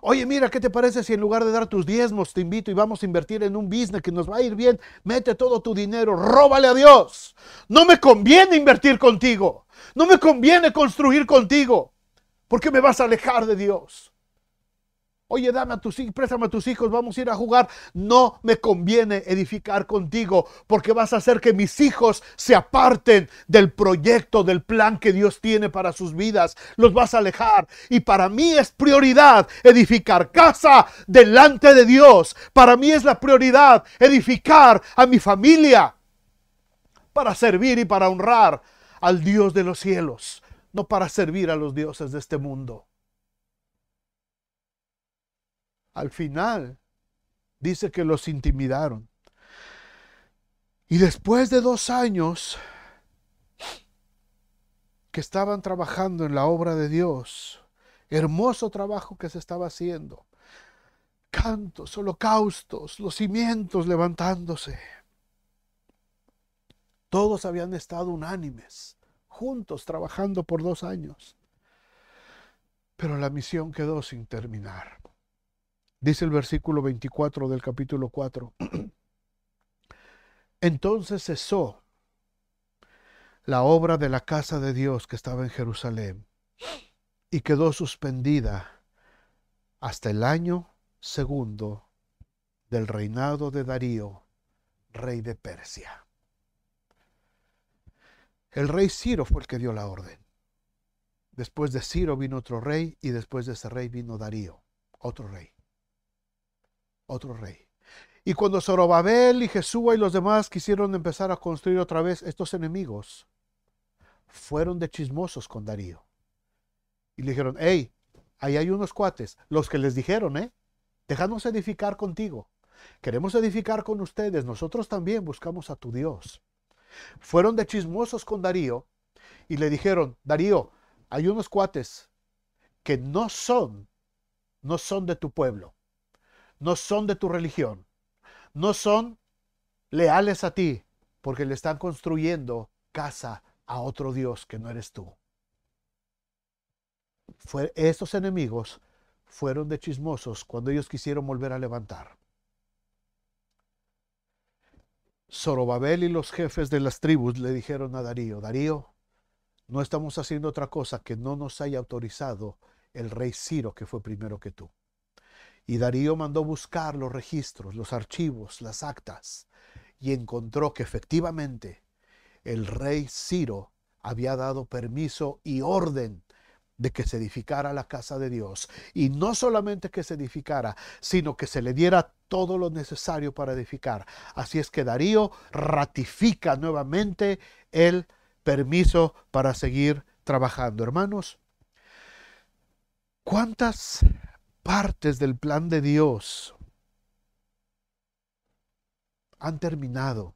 Oye, mira, ¿qué te parece si en lugar de dar tus diezmos te invito y vamos a invertir en un business que nos va a ir bien? Mete todo tu dinero, róbale a Dios. No me conviene invertir contigo. No me conviene construir contigo. Porque me vas a alejar de Dios. Oye, dame a tus hijos, préstame a tus hijos, vamos a ir a jugar. No me conviene edificar contigo porque vas a hacer que mis hijos se aparten del proyecto, del plan que Dios tiene para sus vidas. Los vas a alejar. Y para mí es prioridad edificar casa delante de Dios. Para mí es la prioridad edificar a mi familia para servir y para honrar al Dios de los cielos, no para servir a los dioses de este mundo. al final dice que los intimidaron. Y después de dos años que estaban trabajando en la obra de Dios, hermoso trabajo que se estaba haciendo, cantos, holocaustos, los cimientos levantándose, todos habían estado unánimes, juntos, trabajando por dos años. Pero la misión quedó sin terminar. Dice el versículo 24 del capítulo 4. Entonces cesó la obra de la casa de Dios que estaba en Jerusalén y quedó suspendida hasta el año segundo del reinado de Darío, rey de Persia. El rey Ciro fue el que dio la orden. Después de Ciro vino otro rey y después de ese rey vino Darío, otro rey otro rey. Y cuando Zorobabel y Jesúa y los demás quisieron empezar a construir otra vez, estos enemigos fueron de chismosos con Darío. Y le dijeron, hey, ahí hay unos cuates, los que les dijeron, ¿eh? Déjanos edificar contigo. Queremos edificar con ustedes. Nosotros también buscamos a tu Dios. Fueron de chismosos con Darío y le dijeron, Darío, hay unos cuates que no son, no son de tu pueblo no son de tu religión, no son leales a ti, porque le están construyendo casa a otro Dios que no eres tú. estos enemigos fueron de chismosos cuando ellos quisieron volver a levantar. Zorobabel y los jefes de las tribus le dijeron a Darío, Darío, no estamos haciendo otra cosa que no nos haya autorizado el rey Ciro, que fue primero que tú. Y Darío mandó buscar los registros, los archivos, las actas, y encontró que efectivamente el rey Ciro había dado permiso y orden de que se edificara la casa de Dios. Y no solamente que se edificara, sino que se le diera todo lo necesario para edificar. Así es que Darío ratifica nuevamente el permiso para seguir trabajando. Hermanos, ¿cuántas partes del plan de Dios han terminado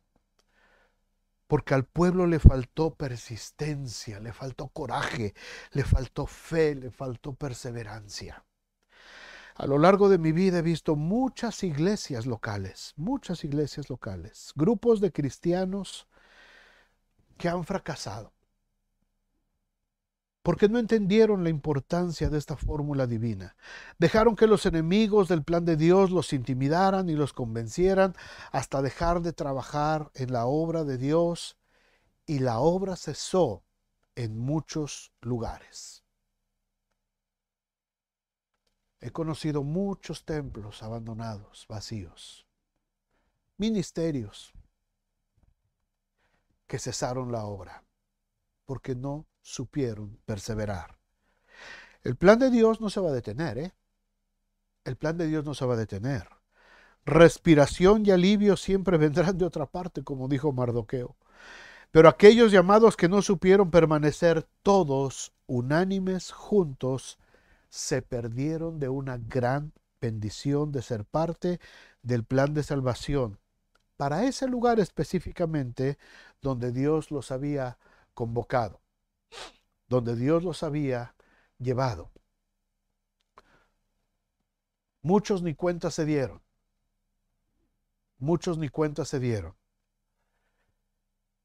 porque al pueblo le faltó persistencia, le faltó coraje, le faltó fe, le faltó perseverancia. A lo largo de mi vida he visto muchas iglesias locales, muchas iglesias locales, grupos de cristianos que han fracasado, porque no entendieron la importancia de esta fórmula divina. Dejaron que los enemigos del plan de Dios los intimidaran y los convencieran hasta dejar de trabajar en la obra de Dios y la obra cesó en muchos lugares. He conocido muchos templos abandonados, vacíos, ministerios que cesaron la obra porque no supieron perseverar. El plan de Dios no se va a detener, ¿eh? El plan de Dios no se va a detener. Respiración y alivio siempre vendrán de otra parte, como dijo Mardoqueo. Pero aquellos llamados que no supieron permanecer todos unánimes juntos, se perdieron de una gran bendición de ser parte del plan de salvación para ese lugar específicamente donde Dios los había convocado donde Dios los había llevado. Muchos ni cuentas se dieron. Muchos ni cuentas se dieron.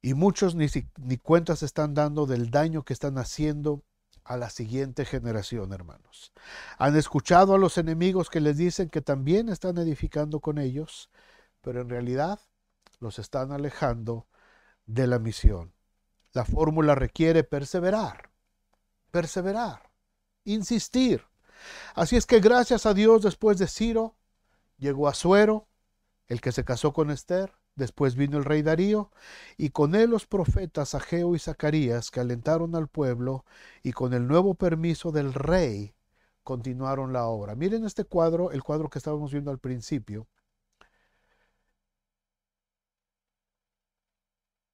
Y muchos ni, cuentas se están dando del daño que están haciendo a la siguiente generación, hermanos. Han escuchado a los enemigos que les dicen que también están edificando con ellos, pero en realidad los están alejando de la misión. La fórmula requiere perseverar perseverar, insistir. Así es que gracias a Dios después de Ciro llegó Azuero, el que se casó con Esther, después vino el rey Darío, y con él los profetas Ageo y Zacarías que alentaron al pueblo, y con el nuevo permiso del rey continuaron la obra. Miren este cuadro, el cuadro que estábamos viendo al principio.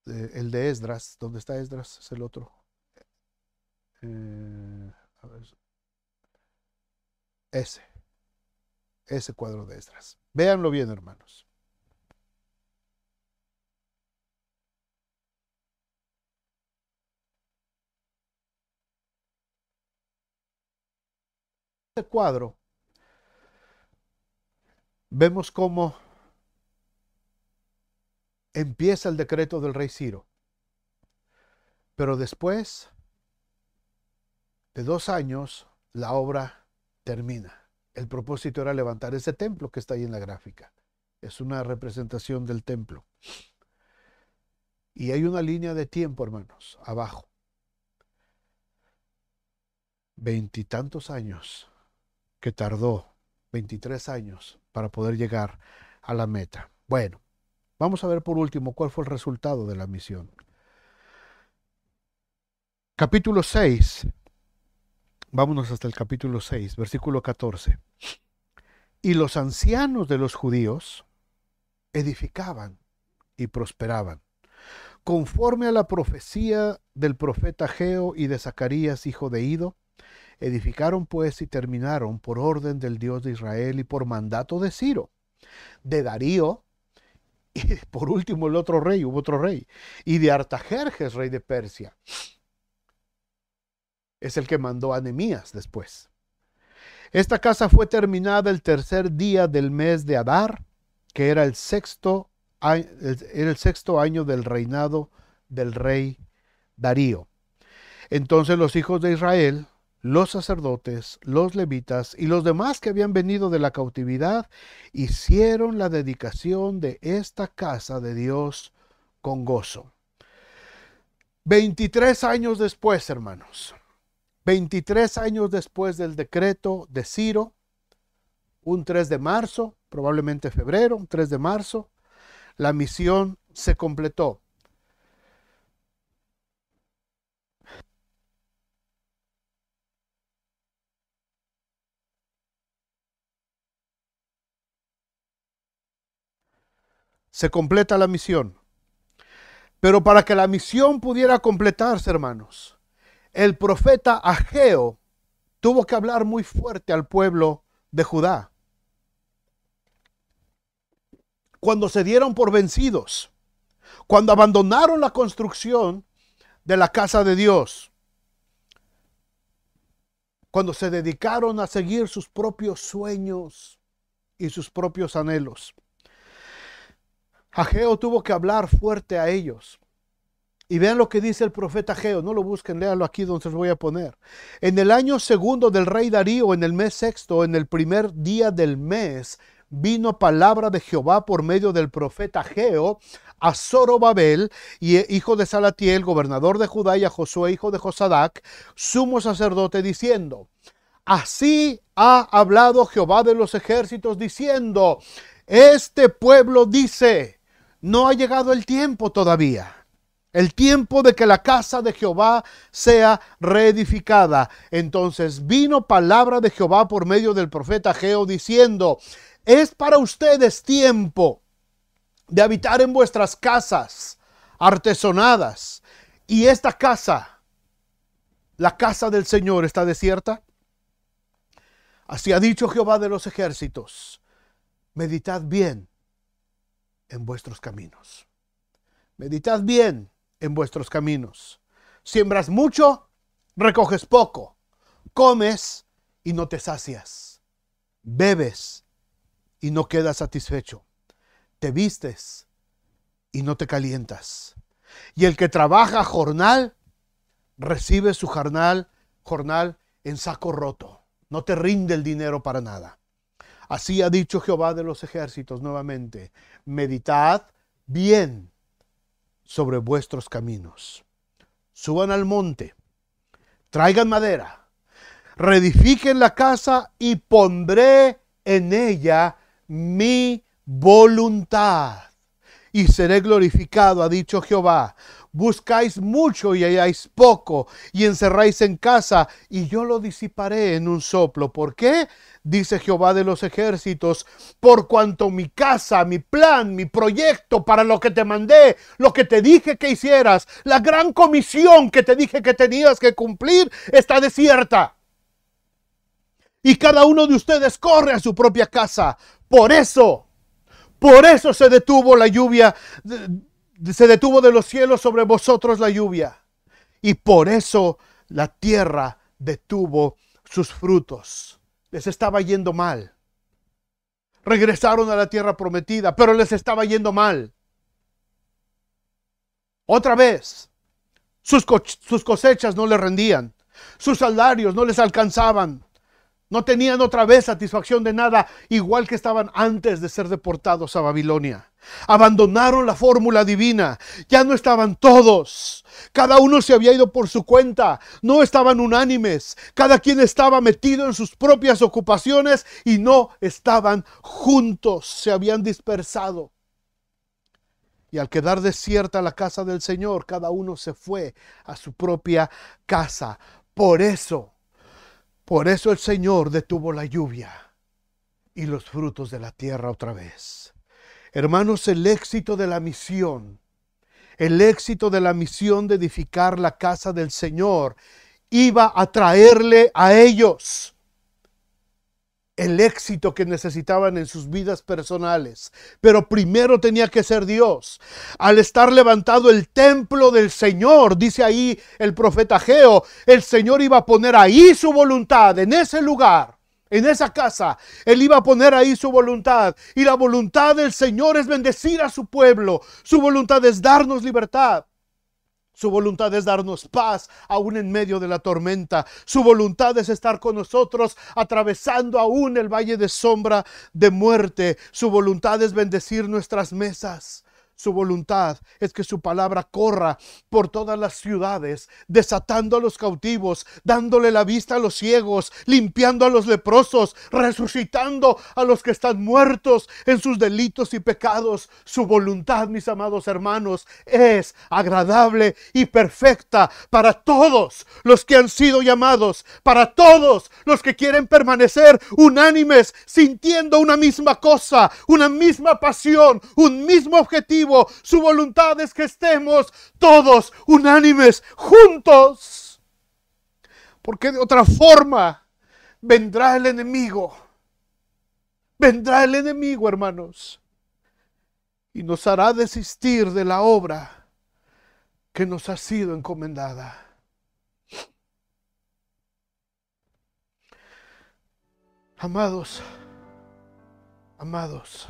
Eh, el de Esdras, ¿dónde está Esdras? Es el otro, eh, ese, ese cuadro de Esdras. Véanlo bien, hermanos. Este cuadro vemos cómo empieza el decreto del rey Ciro. Pero después de dos años la obra termina. El propósito era levantar ese templo que está ahí en la gráfica. Es una representación del templo. Y hay una línea de tiempo, hermanos, abajo. Veintitantos años que tardó, 23 años, para poder llegar a la meta. Bueno, vamos a ver por último cuál fue el resultado de la misión. Capítulo 6, Vámonos hasta el capítulo 6, versículo 14. Y los ancianos de los judíos edificaban y prosperaban, conforme a la profecía del profeta Geo y de Zacarías, hijo de Ido, Edificaron pues y terminaron por orden del Dios de Israel y por mandato de Ciro, de Darío, y por último el otro rey, hubo otro rey, y de Artajerjes, rey de Persia es el que mandó a después. Esta casa fue terminada el tercer día del mes de Adar, que era el sexto, el sexto año del reinado del rey Darío. Entonces los hijos de Israel, los sacerdotes, los levitas y los demás que habían venido de la cautividad hicieron la dedicación de esta casa de Dios con gozo. 23 años después, hermanos, 23 años después del decreto de Ciro, un 3 de marzo, probablemente febrero, un 3 de marzo, la misión se completó. Se completa la misión. Pero para que la misión pudiera completarse, hermanos, el profeta Ageo tuvo que hablar muy fuerte al pueblo de Judá. Cuando se dieron por vencidos, cuando abandonaron la construcción de la casa de Dios, cuando se dedicaron a seguir sus propios sueños y sus propios anhelos. Ageo tuvo que hablar fuerte a ellos y vean lo que dice el profeta Geo, no lo busquen, léalo aquí donde se voy a poner. En el año segundo del rey Darío, en el mes sexto, en el primer día del mes, vino palabra de Jehová por medio del profeta Geo a Zorobabel, eh, hijo de Salatiel, gobernador de Judá, y a Josué, hijo de Josadac, sumo sacerdote, diciendo, Así ha hablado Jehová de los ejércitos, diciendo, Este pueblo dice, no ha llegado el tiempo todavía el tiempo de que la casa de Jehová sea reedificada. Entonces vino palabra de Jehová por medio del profeta Geo diciendo, es para ustedes tiempo de habitar en vuestras casas artesonadas. Y esta casa, la casa del Señor, está desierta. Así ha dicho Jehová de los ejércitos, meditad bien en vuestros caminos. Meditad bien en vuestros caminos. Siembras mucho, recoges poco. Comes y no te sacias. Bebes y no quedas satisfecho. Te vistes y no te calientas. Y el que trabaja jornal, recibe su jornal, jornal en saco roto. No te rinde el dinero para nada. Así ha dicho Jehová de los ejércitos nuevamente. Meditad bien sobre vuestros caminos. Suban al monte, traigan madera, reedifiquen la casa y pondré en ella mi voluntad. Y seré glorificado, ha dicho Jehová, Buscáis mucho y halláis poco, y encerráis en casa, y yo lo disiparé en un soplo. ¿Por qué? Dice Jehová de los ejércitos, por cuanto mi casa, mi plan, mi proyecto para lo que te mandé, lo que te dije que hicieras, la gran comisión que te dije que tenías que cumplir, está desierta y cada uno de ustedes corre a su propia casa. Por eso, por eso se detuvo la lluvia se detuvo de los cielos sobre vosotros la lluvia. Y por eso la tierra detuvo sus frutos. Les estaba yendo mal. Regresaron a la tierra prometida, pero les estaba yendo mal. Otra vez, sus, sus cosechas no les rendían, sus salarios no les alcanzaban, no tenían otra vez satisfacción de nada, igual que estaban antes de ser deportados a Babilonia. Abandonaron la fórmula divina. Ya no estaban todos. Cada uno se había ido por su cuenta. No estaban unánimes. Cada quien estaba metido en sus propias ocupaciones y no estaban juntos. Se habían dispersado. Y al quedar desierta la casa del Señor, cada uno se fue a su propia casa. Por eso por eso el Señor detuvo la lluvia y los frutos de la tierra otra vez. Hermanos, el éxito de la misión, el éxito de la misión de edificar la casa del Señor, iba a traerle a ellos el éxito que necesitaban en sus vidas personales. Pero primero tenía que ser Dios. Al estar levantado el templo del Señor, dice ahí el profeta Geo, el Señor iba a poner ahí su voluntad, en ese lugar. En esa casa, Él iba a poner ahí su voluntad. Y la voluntad del Señor es bendecir a su pueblo. Su voluntad es darnos libertad. Su voluntad es darnos paz aún en medio de la tormenta. Su voluntad es estar con nosotros atravesando aún el valle de sombra de muerte. Su voluntad es bendecir nuestras mesas. Su voluntad es que su palabra corra por todas las ciudades, desatando a los cautivos, dándole la vista a los ciegos, limpiando a los leprosos, resucitando a los que están muertos en sus delitos y pecados. Su voluntad, mis amados hermanos, es agradable y perfecta para todos los que han sido llamados, para todos los que quieren permanecer unánimes, sintiendo una misma cosa, una misma pasión, un mismo objetivo su voluntad es que estemos todos unánimes, juntos. Porque de otra forma vendrá el enemigo. Vendrá el enemigo, hermanos. Y nos hará desistir de la obra que nos ha sido encomendada. Amados, amados.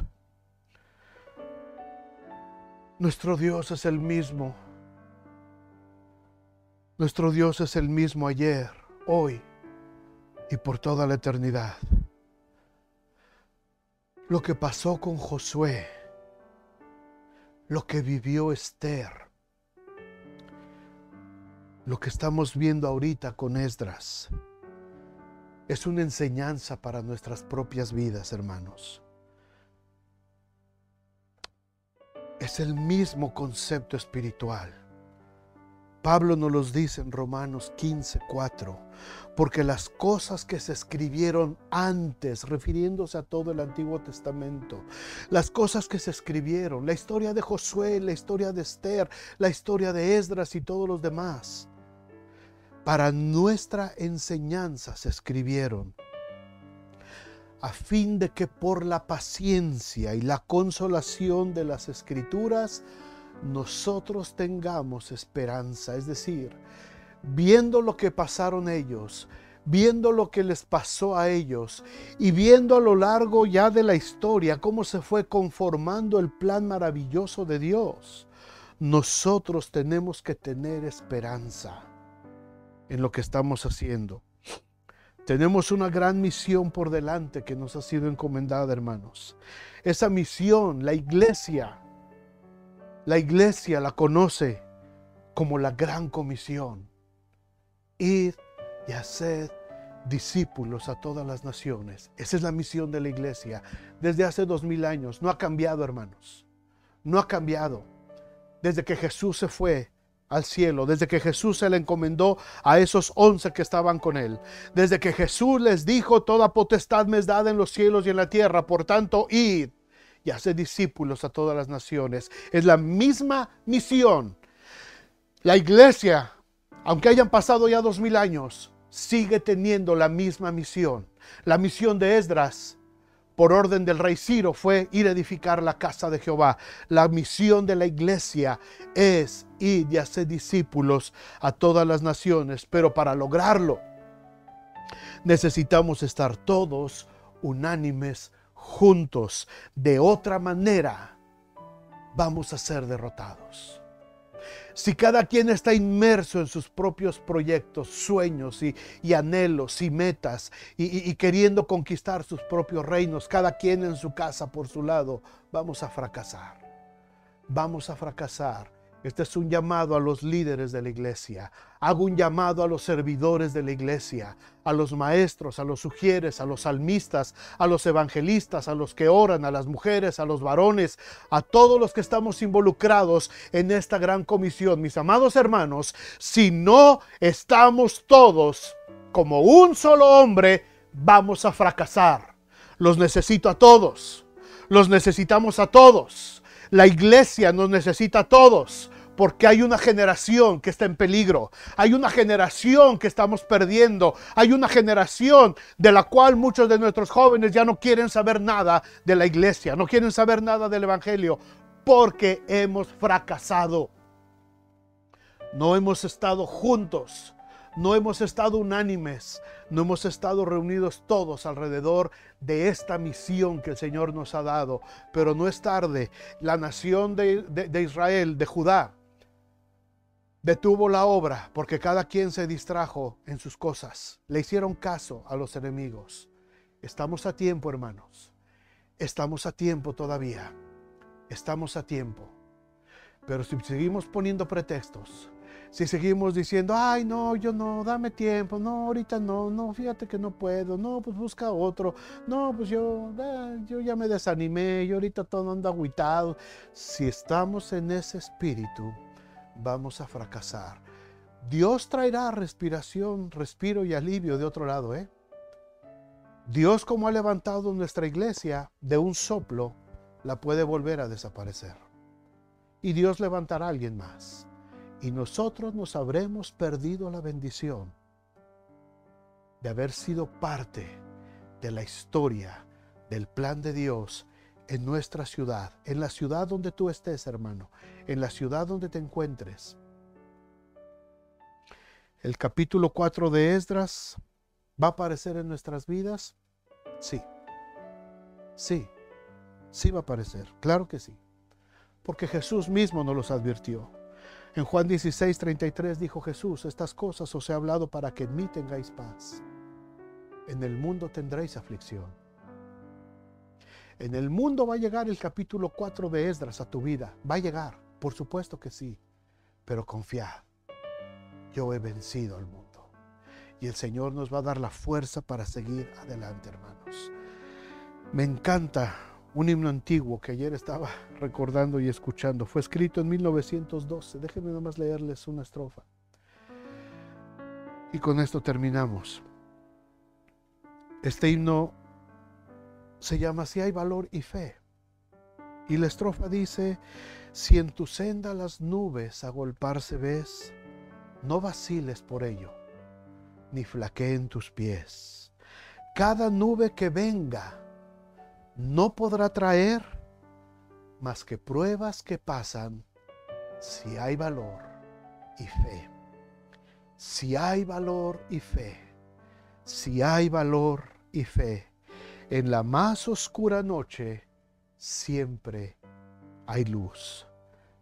Nuestro Dios es el mismo. Nuestro Dios es el mismo ayer, hoy y por toda la eternidad. Lo que pasó con Josué, lo que vivió Esther, lo que estamos viendo ahorita con Esdras, es una enseñanza para nuestras propias vidas, hermanos. Es el mismo concepto espiritual. Pablo nos lo dice en Romanos 15, 4, porque las cosas que se escribieron antes, refiriéndose a todo el Antiguo Testamento, las cosas que se escribieron, la historia de Josué, la historia de Esther, la historia de Esdras y todos los demás, para nuestra enseñanza se escribieron a fin de que por la paciencia y la consolación de las escrituras nosotros tengamos esperanza. Es decir, viendo lo que pasaron ellos, viendo lo que les pasó a ellos y viendo a lo largo ya de la historia cómo se fue conformando el plan maravilloso de Dios, nosotros tenemos que tener esperanza en lo que estamos haciendo. Tenemos una gran misión por delante que nos ha sido encomendada, hermanos. Esa misión, la iglesia, la iglesia la conoce como la gran comisión. Ir y hacer discípulos a todas las naciones. Esa es la misión de la iglesia. Desde hace dos mil años no ha cambiado, hermanos. No ha cambiado. Desde que Jesús se fue, al cielo, desde que Jesús se le encomendó a esos once que estaban con él, desde que Jesús les dijo, toda potestad me es dada en los cielos y en la tierra, por tanto, id y haced discípulos a todas las naciones. Es la misma misión. La iglesia, aunque hayan pasado ya dos mil años, sigue teniendo la misma misión. La misión de Esdras por orden del rey Ciro fue ir a edificar la casa de Jehová. La misión de la iglesia es ir y hacer discípulos a todas las naciones, pero para lograrlo necesitamos estar todos unánimes juntos. De otra manera, vamos a ser derrotados si cada quien está inmerso en sus propios proyectos, sueños y, anhelos y metas y queriendo conquistar sus propios reinos, cada quien en su casa por su lado, vamos a fracasar. Vamos a fracasar este es un llamado a los líderes de la iglesia. Hago un llamado a los servidores de la iglesia, a los maestros, a los sugieres, a los salmistas, a los evangelistas, a los que oran, a las mujeres, a los varones, a todos los que estamos involucrados en esta gran comisión. Mis amados hermanos, si no estamos todos como un solo hombre, vamos a fracasar. Los necesito a todos. Los necesitamos a todos. La iglesia nos necesita a todos. Porque hay una generación que está en peligro, hay una generación que estamos perdiendo, hay una generación de la cual muchos de nuestros jóvenes ya no quieren saber nada de la iglesia, no quieren saber nada del Evangelio, porque hemos fracasado. No hemos estado juntos, no hemos estado unánimes, no hemos estado reunidos todos alrededor de esta misión que el Señor nos ha dado. Pero no es tarde. La nación de, Israel, de Judá, Detuvo la obra porque cada quien se distrajo en sus cosas. Le hicieron caso a los enemigos. Estamos a tiempo, hermanos. Estamos a tiempo todavía. Estamos a tiempo. Pero si seguimos poniendo pretextos, si seguimos diciendo, ay, no, yo no, dame tiempo, no, ahorita no, no, fíjate que no puedo, no, pues busca otro, no, pues yo, ah, yo ya me desanimé, yo ahorita todo anda agüitado. Si estamos en ese espíritu, vamos a fracasar. Dios traerá respiración, respiro y alivio de otro lado, ¿eh? Dios como ha levantado nuestra iglesia de un soplo, la puede volver a desaparecer. Y Dios levantará a alguien más. Y nosotros nos habremos perdido la bendición de haber sido parte de la historia del plan de Dios en nuestra ciudad, en la ciudad donde tú estés, hermano, en la ciudad donde te encuentres. El capítulo 4 de Esdras va a aparecer en nuestras vidas. Sí, sí, sí va a aparecer, claro que sí, porque Jesús mismo nos los advirtió. En Juan 16, 33 dijo Jesús, estas cosas os he hablado para que en mí tengáis paz. En el mundo tendréis aflicción en el mundo va a llegar el capítulo 4 de Esdras a tu vida. Va a llegar, por supuesto que sí. Pero confía, yo he vencido al mundo. Y el Señor nos va a dar la fuerza para seguir adelante, hermanos. Me encanta un himno antiguo que ayer estaba recordando y escuchando. Fue escrito en 1912. Déjenme nomás leerles una estrofa. Y con esto terminamos. Este himno se llama Si hay valor y fe. Y la estrofa dice, si en tu senda las nubes agolparse ves, no vaciles por ello, ni flaqueen tus pies. Cada nube que venga no podrá traer más que pruebas que pasan si hay valor y fe. Si hay valor y fe. Si hay valor y fe en la más oscura noche siempre hay luz.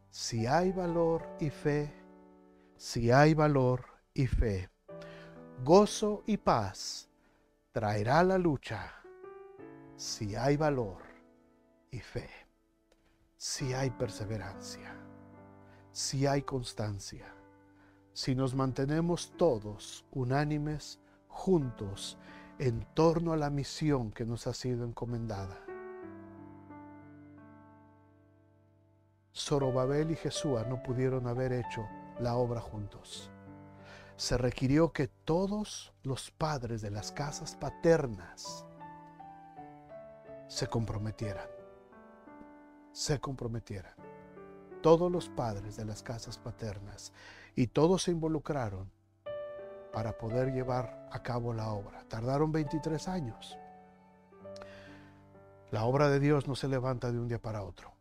Si hay valor y fe, si hay valor y fe, gozo y paz traerá la lucha. Si hay valor y fe, si hay perseverancia, si hay constancia, si nos mantenemos todos unánimes, juntos, en torno a la misión que nos ha sido encomendada. Zorobabel y Jesús no pudieron haber hecho la obra juntos. Se requirió que todos los padres de las casas paternas se comprometieran. Se comprometieran. Todos los padres de las casas paternas y todos se involucraron para poder llevar a cabo la obra. Tardaron 23 años. La obra de Dios no se levanta de un día para otro.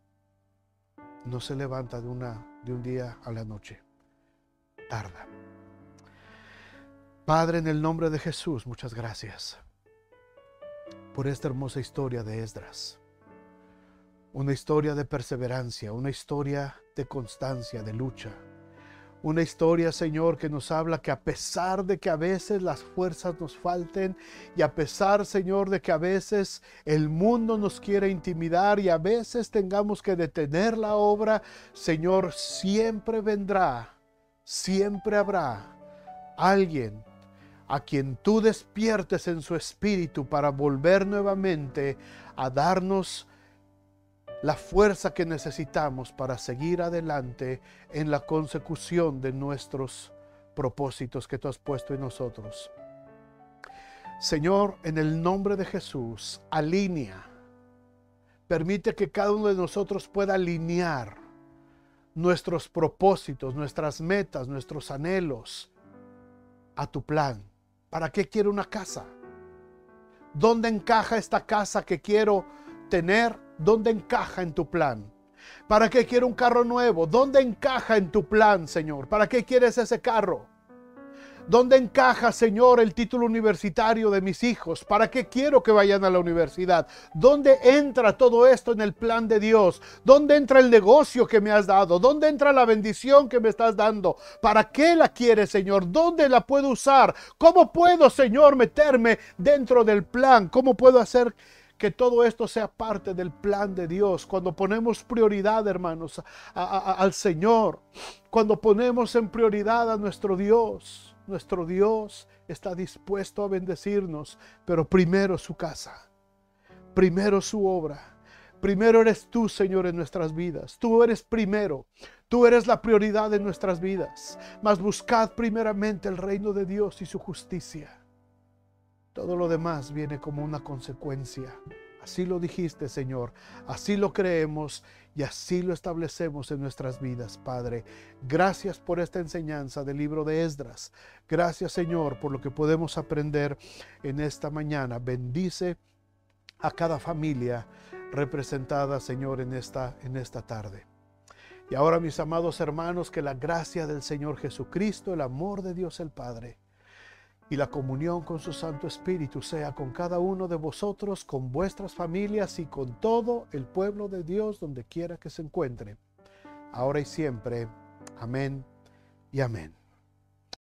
No se levanta de, una, de un día a la noche. Tarda. Padre, en el nombre de Jesús, muchas gracias por esta hermosa historia de Esdras. Una historia de perseverancia, una historia de constancia, de lucha, una historia, Señor, que nos habla que a pesar de que a veces las fuerzas nos falten y a pesar, Señor, de que a veces el mundo nos quiere intimidar y a veces tengamos que detener la obra, Señor, siempre vendrá, siempre habrá alguien a quien tú despiertes en su espíritu para volver nuevamente a darnos la fuerza que necesitamos para seguir adelante en la consecución de nuestros propósitos que tú has puesto en nosotros. Señor, en el nombre de Jesús, alinea. Permite que cada uno de nosotros pueda alinear nuestros propósitos, nuestras metas, nuestros anhelos a tu plan. ¿Para qué quiero una casa? ¿Dónde encaja esta casa que quiero tener? ¿Dónde encaja en tu plan? ¿Para qué quiero un carro nuevo? ¿Dónde encaja en tu plan, Señor? ¿Para qué quieres ese carro? ¿Dónde encaja, Señor, el título universitario de mis hijos? ¿Para qué quiero que vayan a la universidad? ¿Dónde entra todo esto en el plan de Dios? ¿Dónde entra el negocio que me has dado? ¿Dónde entra la bendición que me estás dando? ¿Para qué la quieres, Señor? ¿Dónde la puedo usar? ¿Cómo puedo, Señor, meterme dentro del plan? ¿Cómo puedo hacer que todo esto sea parte del plan de Dios. Cuando ponemos prioridad, hermanos, al Señor, cuando ponemos en prioridad a nuestro Dios, nuestro Dios está dispuesto a bendecirnos, pero primero su casa, primero su obra. Primero eres tú, Señor, en nuestras vidas. Tú eres primero. Tú eres la prioridad de nuestras vidas. Mas buscad primeramente el reino de Dios y su justicia todo lo demás viene como una consecuencia. Así lo dijiste, Señor. Así lo creemos y así lo establecemos en nuestras vidas, Padre. Gracias por esta enseñanza del libro de Esdras. Gracias, Señor, por lo que podemos aprender en esta mañana. Bendice a cada familia representada, Señor, en esta, en esta tarde. Y ahora, mis amados hermanos, que la gracia del Señor Jesucristo, el amor de Dios el Padre y la comunión con su Santo Espíritu sea con cada uno de vosotros, con vuestras familias y con todo el pueblo de Dios donde quiera que se encuentre, ahora y siempre. Amén y amén.